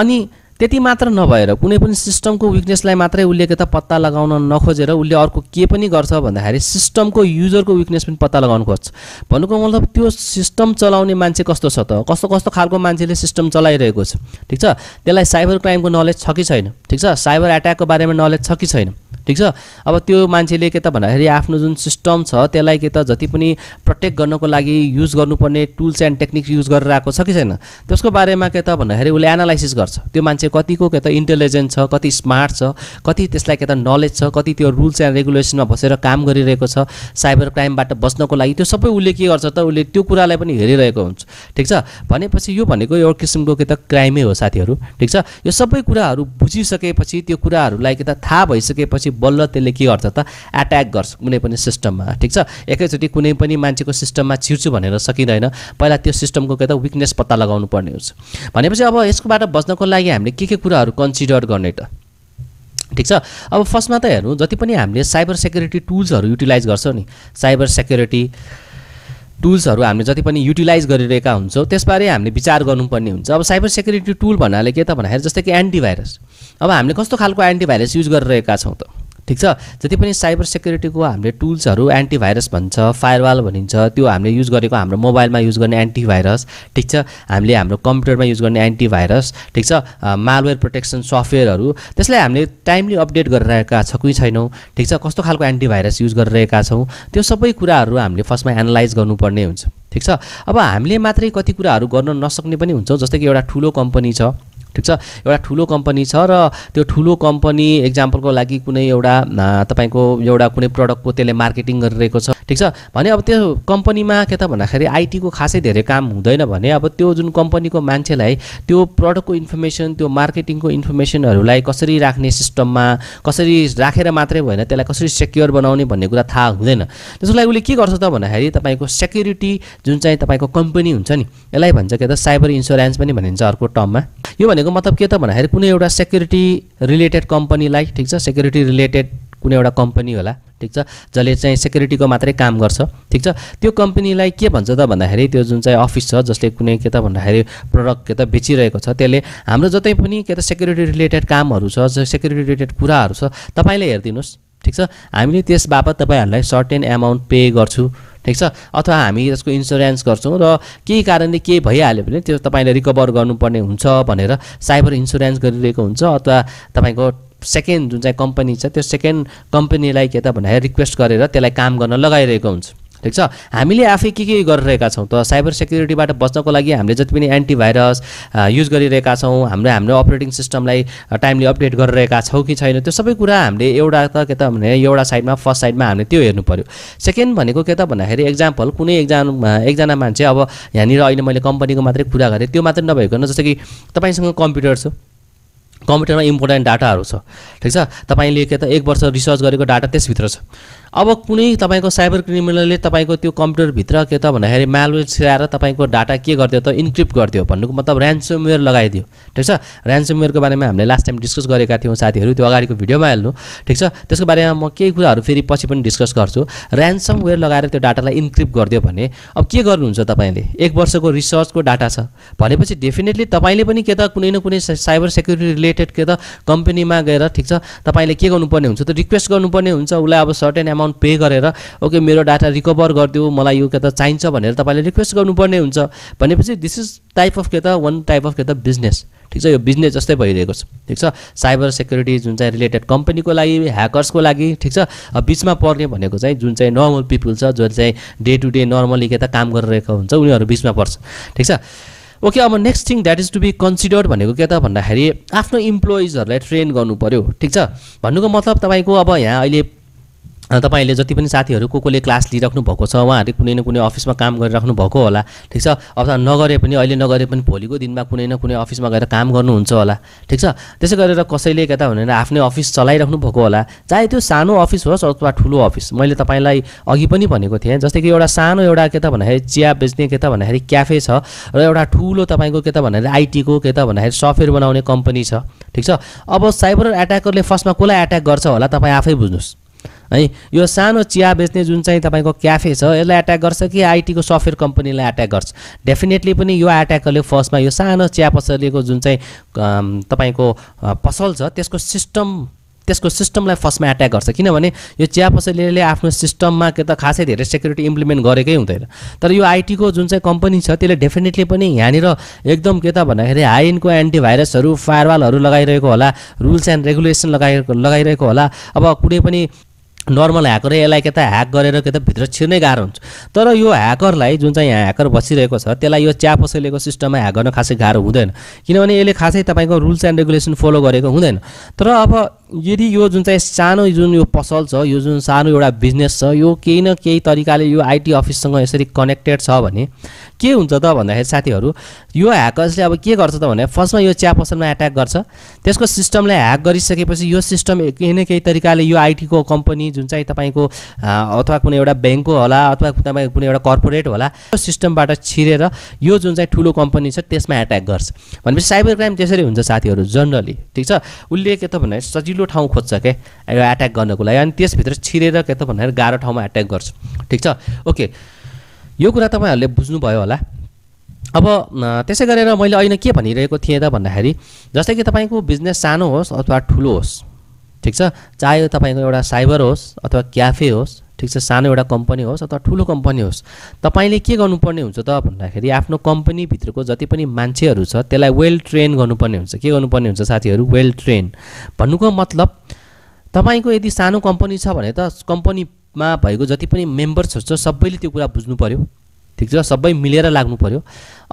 अनि त्यति मात्र नभएर कुनै पनि सिस्टमको विकनेसलाई मात्रै उसले के त पत्ता लगाउन नखोजेर उसले अर्को के पनि गर्छ भन्दाखेरि सिस्टमको युजरको विकनेस पनि पत्ता लगाउनु खोज्छ भन्नुको मतलब त्यो सिस्टम चलाउने मान्छे कस्तो छ त कस्तो कस्तो खालको मान्छेले सिस्टम चलाइरहेको छ ठिक छ त्यसलाई साइबर क्राइमको नलेज छ कि छैन ठिक छ साइबर एट्याकको बारेमा नलेज छ कि छैन ठिक छ अब त्यो मान्छेले के त भन्दाखेरि आफ्नो जुन सिस्टम छ त्यसलाई के त जति पनि प्रोटेक्ट गर्नको लागि युज गर्नुपर्ने टुल्स एन्ड टेक्निक्स युज गरेर आएको छ कि छैन त्यसको बारेमा के त भन्दाखेरि उसले एनालाइसिस गर्छ त्यो मान्छे कतिको के त इन्टेलिजेन्ट छ कति स्मार्ट छ कति त्यसलाई के त नलेज छ कति त्यो रुल्स एन्ड रेगुलेसनमा बसेर काम गरिरहेको छ साइबर क्राइमबाट बस्नको लागि त्यो सबै उसले के गर्छ त उसले त्यो कुरालाई पनि हेरिरहेको हुन्छ ठिक छ भनेपछि यो भनेको एउटा किसिमको के त क्राइमै हो साथीहरू ठिक छ यो सबै कुराहरू बुझिसकेपछि त्यो कुराहरूलाई के त थाहा भइसकेपछि बल्ल त्यसले के गर्छ त एट्याक गर्छ कुनै पनि सिस्टममा ठिक छ एकैचोटि कुनै पनि मान्छेको सिस्टममा छिर्छु भनेर सकिँदैन पहिला त्यो सिस्टमको के त विकनेस पत्ता लगाउनु पर्ने हुन्छ भनेपछि अब यसकोबाट बच्नको लागि हामीले के के कुराहरू कन्सिडर गर्ने त ठिक छ अब फर्स्टमा त हेर्नु जति पनि हामीले साइबर सेक्युरिटी टुल्सहरू युटिलाइज गर्छौँ नि साइबर सेक्युरिटी टुल्सहरू हामीले जति पनि युटिलाइज गरिरहेका हुन्छौँ त्यसबारे हामीले विचार गर्नुपर्ने हुन्छ अब साइबर सेक्युरिटी टुल भन्नाले के त भन्दाखेरि जस्तै कि एन्टिभाइरस अब हामीले कस्तो खालको एन्टिभाइरस युज गरिरहेका छौँ त ठिक छ जति पनि साइबर सेक्युरिटीको हामीले टुल्सहरू एन्टिभाइरस भन्छ फायरवाल भनिन्छ त्यो हामीले युज गरेको हाम्रो मोबाइलमा युज गर्ने एन्टिभाइरस ठिक छ हामीले हाम्रो कम्प्युटरमा युज गर्ने एन्टिभाइरस ठिक छ मालवेयर प्रोटेक्सन सफ्टवेयरहरू त्यसलाई हामीले टाइमली अपडेट गरिरहेका छ कि छैनौँ ठिक छ कस्तो खालको एन्टिभाइरस युज गरिरहेका छौँ त्यो सबै कुराहरू हामीले फर्स्टमा एनालाइज गर्नुपर्ने हुन्छ ठिक छ अब हामीले मात्रै कति कुराहरू गर्न नसक्ने पनि हुन्छौँ जस्तै कि एउटा ठुलो कम्पनी छ ठिक छ एउटा ठुलो कम्पनी छ र त्यो ठुलो कम्पनी इक्जाम्पलको लागि कुनै एउटा तपाईँको एउटा कुनै प्रडक्टको त्यसले मार्केटिङ गरिरहेको छ ठिक छ भने अब त्यो कम्पनीमा के त भन्दाखेरि आइटीको खासै धेरै काम हुँदैन भने अब त्यो जुन कम्पनीको मान्छेलाई त्यो प्रडक्टको इन्फर्मेसन त्यो मार्केटिङको इन्फर्मेसनहरूलाई कसरी राख्ने सिस्टममा कसरी राखेर मात्रै भएन त्यसलाई कसरी सेक्योर बनाउने भन्ने कुरा थाहा हुँदैन त्यसको लागि उसले के गर्छ त भन्दाखेरि तपाईँको सेक्युरिटी जुन चाहिँ तपाईँको कम्पनी हुन्छ नि यसलाई भन्छ के त साइबर इन्सुरेन्स पनि भनिन्छ अर्को टर्ममा यो भनेको भनेको मतलब के त भन्दाखेरि कुनै एउटा सेक्युरिटी रिलेटेड कम्पनीलाई ठिक छ सेक्युरिटी रिलेटेड कुनै एउटा कम्पनी होला ठिक छ जसले चाहिँ सेक्युरिटीको मात्रै काम गर्छ ठिक छ त्यो कम्पनीलाई के भन्छ त भन्दाखेरि त्यो जुन चाहिँ अफिस छ जसले कुनै के त भन्दाखेरि प्रडक्ट के त बेचिरहेको छ त्यसले हाम्रो जतै पनि के त सेक्युरिटी रिलेटेड कामहरू छ सेक्युरिटी रिलेटेड कुराहरू छ तपाईँले हेरिदिनुहोस् ठिक छ हामीले त्यस बापत तपाईँहरूलाई सर्टेन एमाउन्ट पे गर्छु ठिक छ अथवा हामी यसको इन्सुरेन्स गर्छौँ र केही कारणले केही भइहाल्यो भने त्यो तपाईँले रिकभर गर्नुपर्ने हुन्छ भनेर साइबर इन्सुरेन्स गरिरहेको हुन्छ अथवा तपाईँको सेकेन्ड जुन चाहिँ कम्पनी छ त्यो सेकेन्ड कम्पनीलाई के त भन्दाखेरि रिक्वेस्ट गरेर त्यसलाई काम गर्न लगाइरहेको हुन्छ ठिक छ हामीले आफै के के गरिरहेका छौँ त साइबर सेक्युरिटीबाट बच्नको लागि हामीले जति पनि एन्टिभाइरस युज गरिरहेका छौँ हाम्रो हाम्रो अपरेटिङ सिस्टमलाई टाइमली अपडेट गरिरहेका छौँ कि छैन त्यो सबै कुरा हामीले एउटा त के त भने एउटा साइडमा फर्स्ट साइडमा हामीले त्यो हेर्नु पऱ्यो सेकेन्ड भनेको के त भन्दाखेरि एक्जाम्पल कुनै एकजना एकजना मान्छे अब यहाँनिर अहिले मैले कम्पनीको मात्रै कुरा गरेँ त्यो मात्रै नभइकन जस्तो कि तपाईँसँग कम्प्युटर छ कम्प्युटरमा इम्पोर्टेन्ट डाटाहरू छ ठिक छ तपाईँले के त एक वर्ष रिसर्च गरेको डाटा त्यसभित्र छ अब कुनै तपाईँको साइबर क्रिमिनलले तपाईँको त्यो कम्प्युटरभित्र के त भन्दाखेरि मालवेयर छिराएर तपाईँको डाटा के गरिदियो त इन्क्रिप्ट गरिदियो भन्नुको मतलब ऱ्यान्समवेयर लगाइदियो ठिक छ ऱ्यान्समवेयरको बारेमा हामीले लास्ट टाइम डिस्कस गरेका थियौँ साथीहरू त्यो अगाडिको भिडियोमा हेर्नु ठिक छ त्यसको बारेमा म केही कुराहरू फेरि पछि पनि डिस्कस गर्छु ऱ्यान्समवेयर लगाएर त्यो डाटालाई इन्क्रिप्ट गरिदियो भने अब के गर्नुहुन्छ तपाईँले एक वर्षको रिसर्चको डाटा छ भनेपछि डेफिनेटली तपाईँले पनि के त कुनै न कुनै साइबर सेक्युरिटी रिलेटेड के त कम्पनीमा गएर ठिक छ तपाईँले के गर्नुपर्ने हुन्छ त रिक्वेस्ट गर्नुपर्ने हुन्छ उसलाई अब सर्टेन एमाउन्ट पे गरेर ओके मेरो डाटा रिकभर गरिदियो मलाई यो के त चाहिन्छ भनेर तपाईँले रिक्वेस्ट गर्नुपर्ने हुन्छ भनेपछि दिस इज टाइप अफ के त वान टाइप अफ के त बिजनेस ठिक छ यो बिजनेस जस्तै भइरहेको छ ठिक छ साइबर सेक्युरिटी जुन चाहिँ रिलेटेड कम्पनीको लागि ह्याकर्सको लागि ठिक छ बिचमा पर्ने भनेको चाहिँ जुन चाहिँ नर्मल पिपुल छ जो चाहिँ डे टु डे नर्मली के त काम गरिरहेको हुन्छ उनीहरू बिचमा पर्छ ठिक छ ओके अब next thing that is to be considered भनेको के त भन्दाखेरि आफ्नो इम्प्लोइजहरूलाई ट्रेन गर्नु पऱ्यो ठिक छ भन्नुको मतलब तपाईँको अब यहाँ अहिले तपाईँले जति पनि साथीहरू को कोले क्लास लिइराख्नु भएको छ उहाँहरूले कुनै न कुनै अफिसमा काम गरिराख्नु भएको होला ठिक छ अथवा नगरे पनि अहिले नगरे पनि भोलिको दिनमा कुनै न कुनै अफिसमा गएर काम गर्नुहुन्छ होला ठिक छ त्यसै गरेर कसैले यता भनेर आफ्नै अफिस चलाइराख्नु भएको होला चाहे त्यो सानो अफिस होस् अथवा ठुलो अफिस मैले तपाईँलाई अघि पनि भनेको थिएँ जस्तै कि एउटा सानो एउटा के त भन्दाखेरि चिया बेच्ने के त भन्दाखेरि क्याफे छ र एउटा ठुलो तपाईँको के त भन्दाखेरि आइटीको के त भन्दाखेरि सफ्टवेयर बनाउने कम्पनी छ ठिक छ अब साइबर एट्याकरले फर्स्टमा कसलाई एट्याक गर्छ होला तपाईँ आफै बुझ्नुहोस् है यो सानो चिया बेच्ने जुन चाहिँ तपाईँको क्याफे छ यसलाई एट्याक गर्छ कि आइटीको सफ्टवेयर कम्पनीलाई एट्याक गर्छ डेफिनेटली पनि यो एट्याकहरूले फर्स्टमा यो सानो चिया पसलेको जुन चाहिँ तपाईँको पसल छ त्यसको सिस्टम त्यसको सिस्टमलाई फर्स्टमा एट्याक गर्छ किनभने यो चिया पसलेले आफ्नो सिस्टममा के त खासै धेरै सेक्युरिटी इम्प्लिमेन्ट गरेकै हुँदैन तर यो आइटीको जुन चाहिँ कम्पनी छ त्यसले डेफिनेटली पनि यहाँनिर एकदम के त भन्दाखेरि हाइनको एन्टिभाइरसहरू फायरवालहरू लगाइरहेको होला रुल्स एन्ड रेगुलेसन लगाइरहेको लगाइरहेको होला अब कुनै पनि नर्मल ह्याकर यसलाई के त ह्याक गरेर के त भित्र छिर्नै गाह्रो हुन्छ तर यो ह्याकरलाई जुन चाहिँ यहाँ ह्याकर बसिरहेको छ त्यसलाई यो च्या पसलेको सिस्टममा ह्याक गर्न खासै गाह्रो हुँदैन किनभने यसले खासै तपाईँको रुल्स एन्ड रेगुलेसन फलो गरेको हुँदैन तर अब यदि यो जुन चाहिँ सानो जुन यो पसल छ यो जुन सानो एउटा बिजनेस छ यो केही न केही तरिकाले यो आइटी अफिससँग यसरी कनेक्टेड छ भने के हुन्छ त भन्दाखेरि साथीहरू यो ह्याकर्सले अब के गर्छ त भने फर्स्टमा यो चिया पसलमा एट्याक गर्छ त्यसको सिस्टमलाई ह्याक गरिसकेपछि यो सिस्टम केही न केही तरिकाले यो आइटीको कम्पनी जुन चाहिँ तपाईँको अथवा कुनै एउटा ब्याङ्कको होला अथवा तपाईँको कुनै एउटा कर्पोरेट होला यो सिस्टमबाट छिरेर यो जुन चाहिँ ठुलो कम्पनी छ त्यसमा एट्याक गर्छ भनेपछि साइबर क्राइम त्यसरी हुन्छ साथीहरू जनरली ठिक छ उसले के त भन्दाखेरि सजिलो सजिलो ठाउँ खोज्छ क्या एट्याक गर्नको लागि अनि त्यसभित्र छिरेर के त भन्दाखेरि गाह्रो ठाउँमा एट्याक गर्छ ठिक छ ओके यो कुरा तपाईँहरूले बुझ्नुभयो होला अब त्यसै गरेर मैले अहिले के भनिरहेको थिएँ त भन्दाखेरि जस्तै कि तपाईँको बिजनेस सानो होस् अथवा ठुलो होस् ठिक छ चाहे तपाईँको एउटा साइबर होस् अथवा क्याफे होस् ठिक छ सानो एउटा कम्पनी होस् अथवा ठुलो कम्पनी होस् तपाईँले के गर्नुपर्ने हुन्छ त भन्दाखेरि आफ्नो कम्पनीभित्रको जति पनि मान्छेहरू छ त्यसलाई वेल ट्रेन गर्नुपर्ने हुन्छ के गर्नुपर्ने हुन्छ साथीहरू वेल ट्रेन भन्नुको मतलब तपाईँको यदि सानो कम्पनी छ भने त कम्पनीमा भएको जति पनि मेम्बर्सहरू छ सबैले त्यो कुरा बुझ्नु पऱ्यो ठिक छ सबै मिलेर लाग्नु पऱ्यो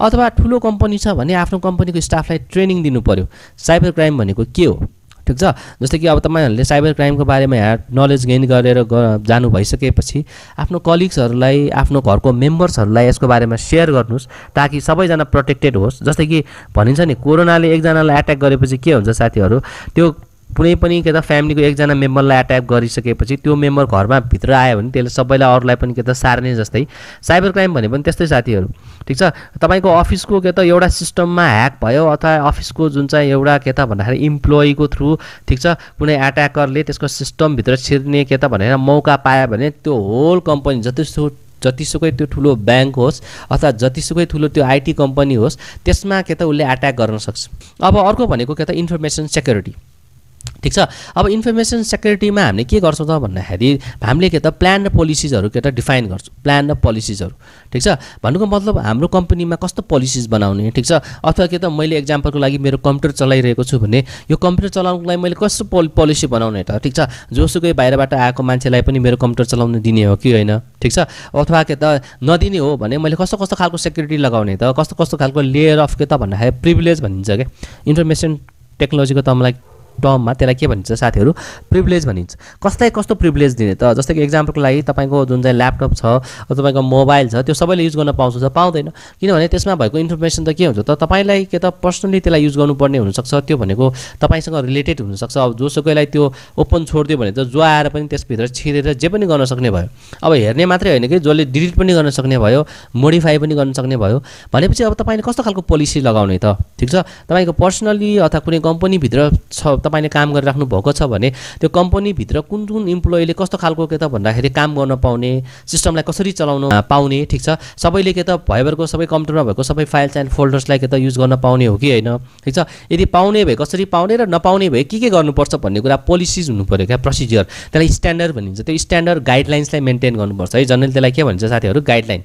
अथवा ठुलो कम्पनी छ भने आफ्नो कम्पनीको स्टाफलाई ट्रेनिङ दिनु पऱ्यो साइबर क्राइम भनेको के हो ठिक छ जस्तै कि अब तपाईँहरूले साइबर क्राइमको बारेमा यहाँ नलेज गेन गरेर जानु भइसकेपछि आफ्नो कलिग्सहरूलाई आफ्नो घरको मेम्बर्सहरूलाई यसको बारेमा सेयर गर्नुहोस् ताकि सबैजना प्रोटेक्टेड होस् जस्तै कि भनिन्छ नि कोरोनाले एकजनालाई एट्याक गरेपछि के हुन्छ साथीहरू त्यो कुनै पनि के त फ्यामिलीको एकजना मेम्बरलाई एट्याक गरिसकेपछि त्यो मेम्बर घरमा भित्र आयो भने त्यसले सबैलाई अरूलाई पनि के त सार्ने जस्तै साइबर क्राइम भने पनि त्यस्तै साथीहरू ठिक छ तपाईँको अफिसको के त एउटा सिस्टममा ह्याक भयो अथवा अफिसको जुन चाहिँ एउटा के त भन्दाखेरि इम्प्लोइको थ्रु ठिक छ कुनै एट्याकरले त्यसको सिस्टमभित्र छिर्ने के त भनेर मौका पायो भने त्यो होल कम्पनी जतिसो जतिसुकै त्यो ठुलो ब्याङ्क होस् अथवा जतिसुकै ठुलो त्यो आइटी कम्पनी होस् त्यसमा के त उसले एट्याक गर्न सक्छ अब अर्को भनेको के त इन्फर्मेसन सेक्युरिटी ठिक छ अब इन्फर्मेसन सेक्युरिटीमा हामीले के गर्छौँ त भन्दाखेरि हामीले के त प्लान र पोलिसिजहरू के त डिफाइन गर्छौँ प्लान र पोलिसिजहरू ठिक छ भन्नुको मतलब हाम्रो कम्पनीमा कस्तो पोलिसिज बनाउने ठिक छ अथवा के त मैले एक्जाम्पलको लागि मेरो कम्प्युटर चलाइरहेको छु भने यो कम्प्युटर चलाउनुको लागि मैले कस्तो पोल पोलिसी बनाउने त ठिक छ जोसुकै बाहिरबाट आएको मान्छेलाई पनि मेरो कम्प्युटर चलाउनु दिने हो कि होइन ठिक छ अथवा के त नदिने हो भने मैले कस्तो कस्तो खालको सेक्युरिटी लगाउने त कस्तो कस्तो खालको लेयर अफ के त भन्दाखेरि प्रिभिलेज भनिन्छ क्या इन्फर्मेसन टेक्नोलोजीको त मलाई टर्ममा त्यसलाई के भनिन्छ साथीहरू प्रिभिलेज भनिन्छ कसलाई कस्तो प्रिभिलेज दिने त जस्तै कि इक्जाम्पलको लागि तपाईँको जुन चाहिँ ल्यापटप छ तपाईँको मोबाइल छ त्यो सबैले युज गर्न पाउँछ पाउँदैन किनभने त्यसमा भएको इन्फर्मेसन त के हुन्छ त तपाईँलाई के त पर्सनली त्यसलाई युज गर्नुपर्ने हुनसक्छ त्यो भनेको तपाईँसँग रिलेटेड हुनसक्छ अब जोसुकैलाई त्यो ओपन छोडिदियो भने त जो आएर पनि त्यसभित्र छिरेर जे पनि गर्न सक्ने भयो अब हेर्ने मात्रै होइन कि जसले डिलिट पनि गर्न सक्ने भयो मोडिफाई पनि गर्न सक्ने भयो भनेपछि अब तपाईँले कस्तो खालको पोलिसी लगाउने त ठिक छ तपाईँको पर्सनली अथवा कुनै कम्पनीभित्र छ तपाईँले काम गरिराख्नु भएको छ भने त्यो कम्पनीभित्र कुन कुन इम्प्लोइले कस्तो खालको के त भन्दाखेरि काम गर्न पाउने सिस्टमलाई कसरी चलाउन पाउने ठिक छ सबैले के त भाइबरको सबै कम्प्युटरमा भएको सबै फाइल्स एन्ड फोल्डर्सलाई के त युज गर्न पाउने हो कि होइन ठिक छ यदि पाउने भए कसरी पाउने र नपाउने भए के के गर्नुपर्छ भन्ने कुरा पोलिसिज हुनु पऱ्यो क्या प्रोसिजियर त्यसलाई स्ट्यान्डर्ड भनिन्छ त्यो स्ट्यान्डर्ड गाइडलाइन्सलाई मेन्टेन गर्नुपर्छ है जनरली त्यसलाई के भन्छ साथीहरू गाइडलाइन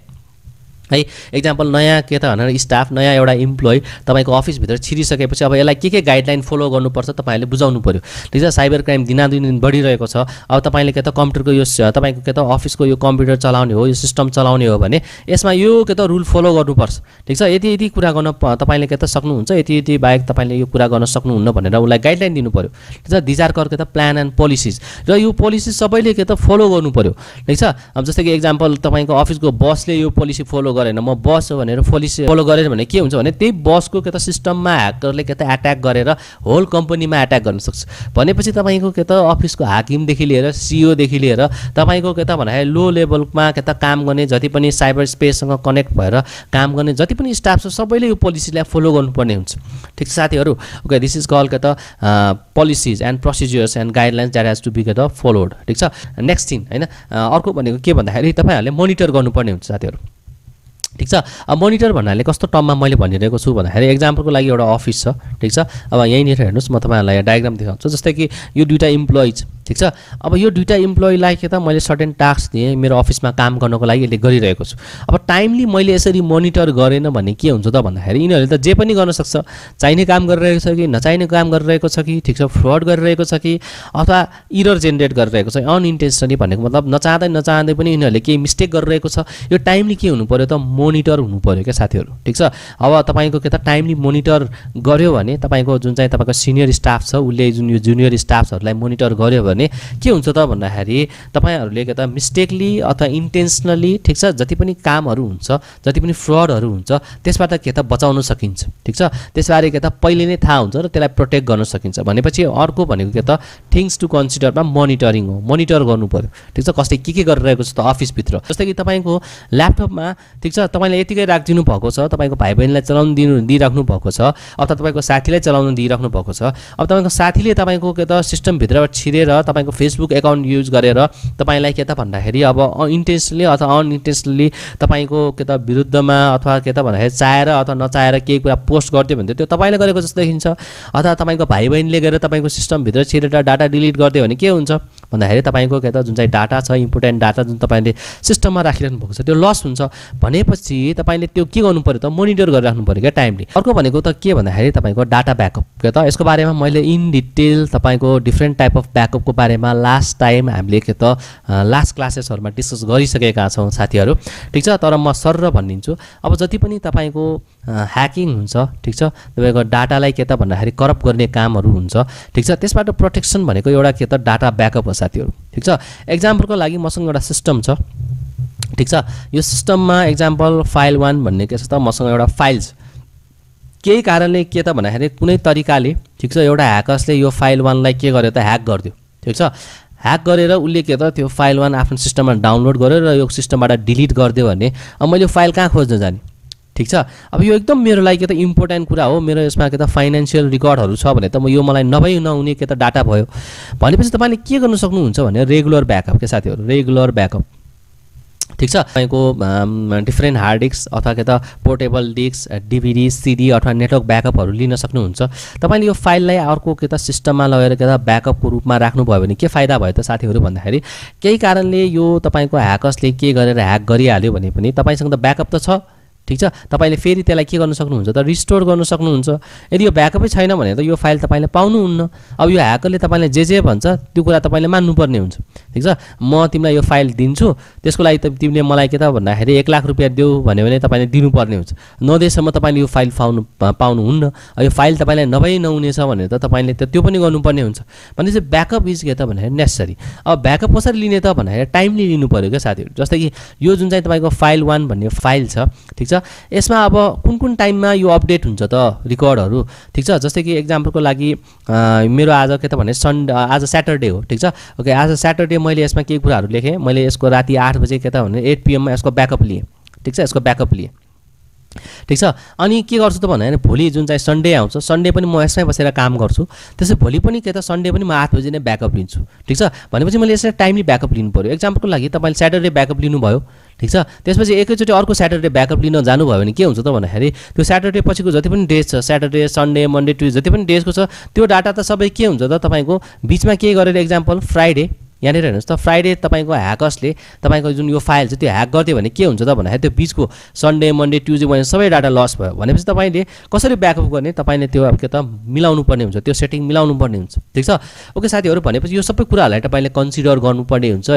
है एक्जाम्पल नयाँ के त भनेर स्टाफ नयाँ एउटा इम्प्लोइ तपाईँको अफिसभित्र छिरिसकेपछि अब यसलाई के के गाइडलाइन फलो गर्नुपर्छ तपाईँहरूले बुझाउनु पऱ्यो ठिक छ साइबर क्राइम दिन बढिरहेको छ अब तपाईँले के त कम्प्युटरको यो तपाईँको के त अफिसको यो कम्प्युटर चलाउने हो यो सिस्टम चलाउने हो भने यसमा यो के त रुल फलो गर्नुपर्छ ठिक छ यति यति कुरा गर्न तपाईँले के त सक्नुहुन्छ यति यति बाहेक तपाईँले यो कुरा गर्न सक्नुहुन्न भनेर उसलाई गाइडलाइन दिनु पऱ्यो ठिक छ दिज आर के त प्लान एन्ड पोलिसिज र यो पोलिसिज सबैले के त फलो गर्नु पऱ्यो ठिक छ अब जस्तै कि एक्जाम्पल तपाईँको अफिसको बसले यो पोलिसी फलो गरेन म बस भनेर पोलिसी फलो गरेन भने के हुन्छ भने त्यही बसको के त सिस्टममा ह्याकरले के त एट्याक गरेर होल कम्पनीमा एट्याक गर्न सक्छ भनेपछि तपाईँको के त अफिसको हाकिमदेखि लिएर सिओदेखि e लिएर तपाईँको के त भन्दाखेरि लो लेभलमा के त काम गर्ने जति पनि साइबर स्पेससँग कनेक्ट भएर काम गर्ने जति पनि स्टाफ छ सबैले यो पोलिसीलाई फलो गर्नुपर्ने हुन्छ ठिक छ साथीहरू ओके दिस इज कल के त policies and procedures and guidelines that has to be के फलोड ठिक छ नेक्स्ट थिङ होइन अर्को भनेको के भन्दाखेरि तपाईँहरूले मोनिटर गर्नुपर्ने हुन्छ साथीहरू ठिक छ अब मोनिटर भन्नाले कस्तो टर्ममा मैले भनिरहेको छु भन्दाखेरि एक्जाम्पलको लागि एउटा अफिस छ ठिक छ अब यहीँनिर हेर्नुहोस् म तपाईँहरूलाई यहाँ डायग्राम देखाउँछु जस्तै कि यो दुइटा इम्प्लोइज ठिक छ अब यो दुइटा इम्प्लोइलाई के त मैले सर्टेन टास्क दिएँ मेरो अफिसमा काम गर्नको लागि यसले गरिरहेको छु अब टाइमली मैले यसरी मोनिटर गरेन भने के हुन्छ त भन्दाखेरि यिनीहरूले त जे पनि गर्न सक्छ चाहिने काम गरिरहेको छ कि नचाहिने काम गरिरहेको छ कि ठिक छ फ्रड गरिरहेको छ कि अथवा इरर जेनेरेट गरिरहेको छ अनइन्टेन्सनली भनेको मतलब नचाहँदै नचाहँदै पनि यिनीहरूले केही मिस्टेक गरिरहेको छ यो टाइमली के हुनु पऱ्यो त मोनिटर हुनु पऱ्यो क्या साथीहरू ठिक छ अब तपाईँको के त टाइमली मोनिटर गऱ्यो भने तपाईँको जुन चाहिँ तपाईँको सिनियर स्टाफ छ उसले जुन यो जुनियर स्टाफ्सहरूलाई मोनिटर गर्यो भने भने के हुन्छ त भन्दाखेरि तपाईँहरूले के त मिस्टेकली अथवा इन्टेन्सनली ठिक छ जति पनि कामहरू हुन्छ जति पनि फ्रडहरू हुन्छ त्यसबाट के त बचाउन सकिन्छ ठिक छ त्यसबारे के त पहिले नै थाहा हुन्छ र त्यसलाई प्रोटेक्ट गर्न सकिन्छ भनेपछि अर्को भनेको के त थिङ्स टु कन्सिडरमा मोनिटरिङ हो मोनिटर गर्नु पऱ्यो ठिक छ कसले के के गरिरहेको छ त अफिसभित्र जस्तै कि तपाईँको ल्यापटपमा ठिक छ तपाईँले यतिकै राखिदिनु भएको छ तपाईँको भाइ बहिनीलाई चलाउनु दिनु दिइराख्नु भएको छ अथवा तपाईँको साथीलाई चलाउनु दिइराख्नु भएको छ अब तपाईँको साथीले तपाईँको के त सिस्टमभित्रबाट छिरेर तपाईँको फेसबुक एकाउन्ट युज गरेर तपाईँलाई के त भन्दाखेरि अब इन्टेन्सली अथवा अनइन्टेन्सली तपाईँको के त विरुद्धमा अथवा के त भन्दाखेरि चाहेर अथवा नचाहेर केही कुरा पोस्ट गरिदियो भने त्यो तपाईँले गरेको जस्तो देखिन्छ अथवा तपाईँको भाइ बहिनीले गएर तपाईँको सिस्टमभित्र छिरेर डाटा डिलिट गरिदियो भने के हुन्छ भन्दाखेरि तपाईँको के त जुन चाहिँ डाटा छ इम्पोर्टेन्ट डाटा जुन तपाईँले सिस्टममा राखिराख्नु भएको छ त्यो लस हुन्छ भनेपछि तपाईँले त्यो के गर्नु पऱ्यो त मोनिटर गरिराख्नु पऱ्यो क्या टाइमली अर्को भनेको त के भन्दाखेरि तपाईँको डाटा ब्याकअप के त यसको बारेमा मैले इन डिटेल तपाईँको डिफ्रेन्ट टाइप अफ ब्याकअपको को बारेमा लास्ट टाइम हामीले के त लास्ट क्लासेसहरूमा डिस्कस गरिसकेका छौँ साथीहरू ठिक छ तर म सर र भनिदिन्छु अब जति पनि तपाईँको ह्याकिङ हुन्छ ठिक छ तपाईँको डाटालाई के त भन्दाखेरि करप्ट गर्ने कामहरू हुन्छ ठिक छ त्यसबाट प्रोटेक्सन भनेको एउटा के त डाटा ब्याकअप हो साथीहरू ठिक छ एक्जाम्पलको लागि मसँग एउटा सिस्टम छ ठिक छ यो सिस्टममा एक्जाम्पल फाइल वान भन्ने के छ त मसँग एउटा फाइल्स केही कारणले के त भन्दाखेरि कुनै तरिकाले ठिक छ एउटा ह्याकर्सले यो फाइल वानलाई के गर्यो त ह्याक गरिदियो ठिक छ ह्याक गरेर उसले के त त्यो फाइल वान आफ्नो सिस्टममा डाउनलोड गर्यो र यो सिस्टमबाट डिलिट गरिदियो भने अब मैले फाइल कहाँ खोज्न जाने ठिक छ अब यो एकदम मेरो लागि के त इम्पोर्टेन्ट कुरा हो मेरो यसमा के त फाइनेन्सियल रिकर्डहरू छ भने त म यो मलाई नभई नहुने के त डाटा भयो भनेपछि तपाईँले के गर्नु सक्नुहुन्छ भने रेगुलर ब्याकअप के साथीहरू रेगुलर ब्याकअप ठिक छ तपाईँको डिफ्रेन्ट हार्ड डिस्क अथवा के त पोर्टेबल डिस्क डिभिडी सिडी अथवा नेटवर्क ब्याकअपहरू लिन सक्नुहुन्छ तपाईँले यो फाइललाई अर्को के त सिस्टममा लगेर के त ब्याकअपको रूपमा राख्नुभयो भने के फाइदा भयो त साथीहरू भन्दाखेरि केही कारणले यो तपाईँको ह्याकर्सले के गरेर ह्याक गरिहाल्यो भने पनि तपाईँसँग त ब्याकअप त छ ठिक छ तपाईँले फेरि त्यसलाई के गर्न सक्नुहुन्छ त रिस्टोर गर्न सक्नुहुन्छ यदि यो ब्याकअपै छैन भने त यो फाइल तपाईँले पाउनुहुन्न अब यो ह्याकरले तपाईँलाई जे जे भन्छ त्यो कुरा तपाईँले मान्नुपर्ने हुन्छ ठिक छ म तिमीलाई यो फाइल दिन्छु त्यसको लागि त तिमीले मलाई के त भन्दाखेरि एक लाख रुपियाँ देऊ भन्यो भने तपाईँले दिनुपर्ने हुन्छ नदेसम्म तपाईँले यो फाइल पाउनु पाउनुहुन्न यो फाइल तपाईँलाई नभई नहुनेछ भनेर त तपाईँले त त्यो पनि गर्नुपर्ने हुन्छ भनेपछि ब्याकअप इज के त भन्दाखेरि नेसेसरी अब ब्याकअप कसरी लिने त भन्दाखेरि टाइमली लिनु पऱ्यो क्या साथीहरू जस्तै कि यो जुन चाहिँ तपाईँको फाइल वान भन्ने फाइल छ ठिक छ छ यसमा अब कुन कुन टाइममा यो अपडेट हुन्छ त रिकर्डहरू ठिक छ जस्तै कि एक्जाम्पलको लागि मेरो आज के त भने सन्डे आज स्याटरडे हो ठिक छ ओके आज स्याटरडे मैले यसमा केही कुराहरू लेखेँ मैले यसको राति आठ बजे के त भने एट पिएममा यसको ब्याकअप लिएँ ठिक छ यसको ब्याकअप लिएँ ठिक छ अनि के गर्छु त भन्दाखेरि भोलि जुन चाहिँ सन्डे आउँछ सन्डे पनि म यसमै बसेर काम गर्छु त्यसै भोलि पनि के त सन्डे पनि म आठ बजी नै ब्याकअप लिन्छु ठिक छ भनेपछि मैले यसरी टाइमली ब्याकअप लिनु पऱ्यो एक्जाम्पलको लागि तपाईँले स्याटरडे ब्याकअप लिनुभयो ठिक छ त्यसपछि एकैचोटि अर्को स्याटरडे ब्याकअप लिन जानुभयो भने के हुन्छ त भन्दाखेरि त्यो स्याटरडे पछिको जति पनि डेज छ स्याटरडे सन्डे मन्डे ट्युजडे जति पनि डेजको छ त्यो डाटा त सबै के हुन्छ त तपाईँको बिचमा के गरेर एक्जाम्पल फ्राइडे यहाँनिर हेर्नुहोस् त फ्राइडे तपाईँको ह्याकर्सले तपाईँको जुन यो फाइल छ त्यो ह्याक गरिदियो भने के हुन्छ त भन्दाखेरि त्यो बिचको सन्डे मन्डे ट्युजडे वेन्सडे सबै डाटा लस भयो भनेपछि तपाईँले कसरी ब्याकअप गर्ने तपाईँले त्यो के त मिलाउनु पर्ने हुन्छ त्यो सेटिङ मिलाउनु पर्ने हुन्छ ठिक छ ओके साथीहरू भनेपछि यो सबै कुराहरूलाई तपाईँले कन्सिडर गर्नुपर्ने हुन्छ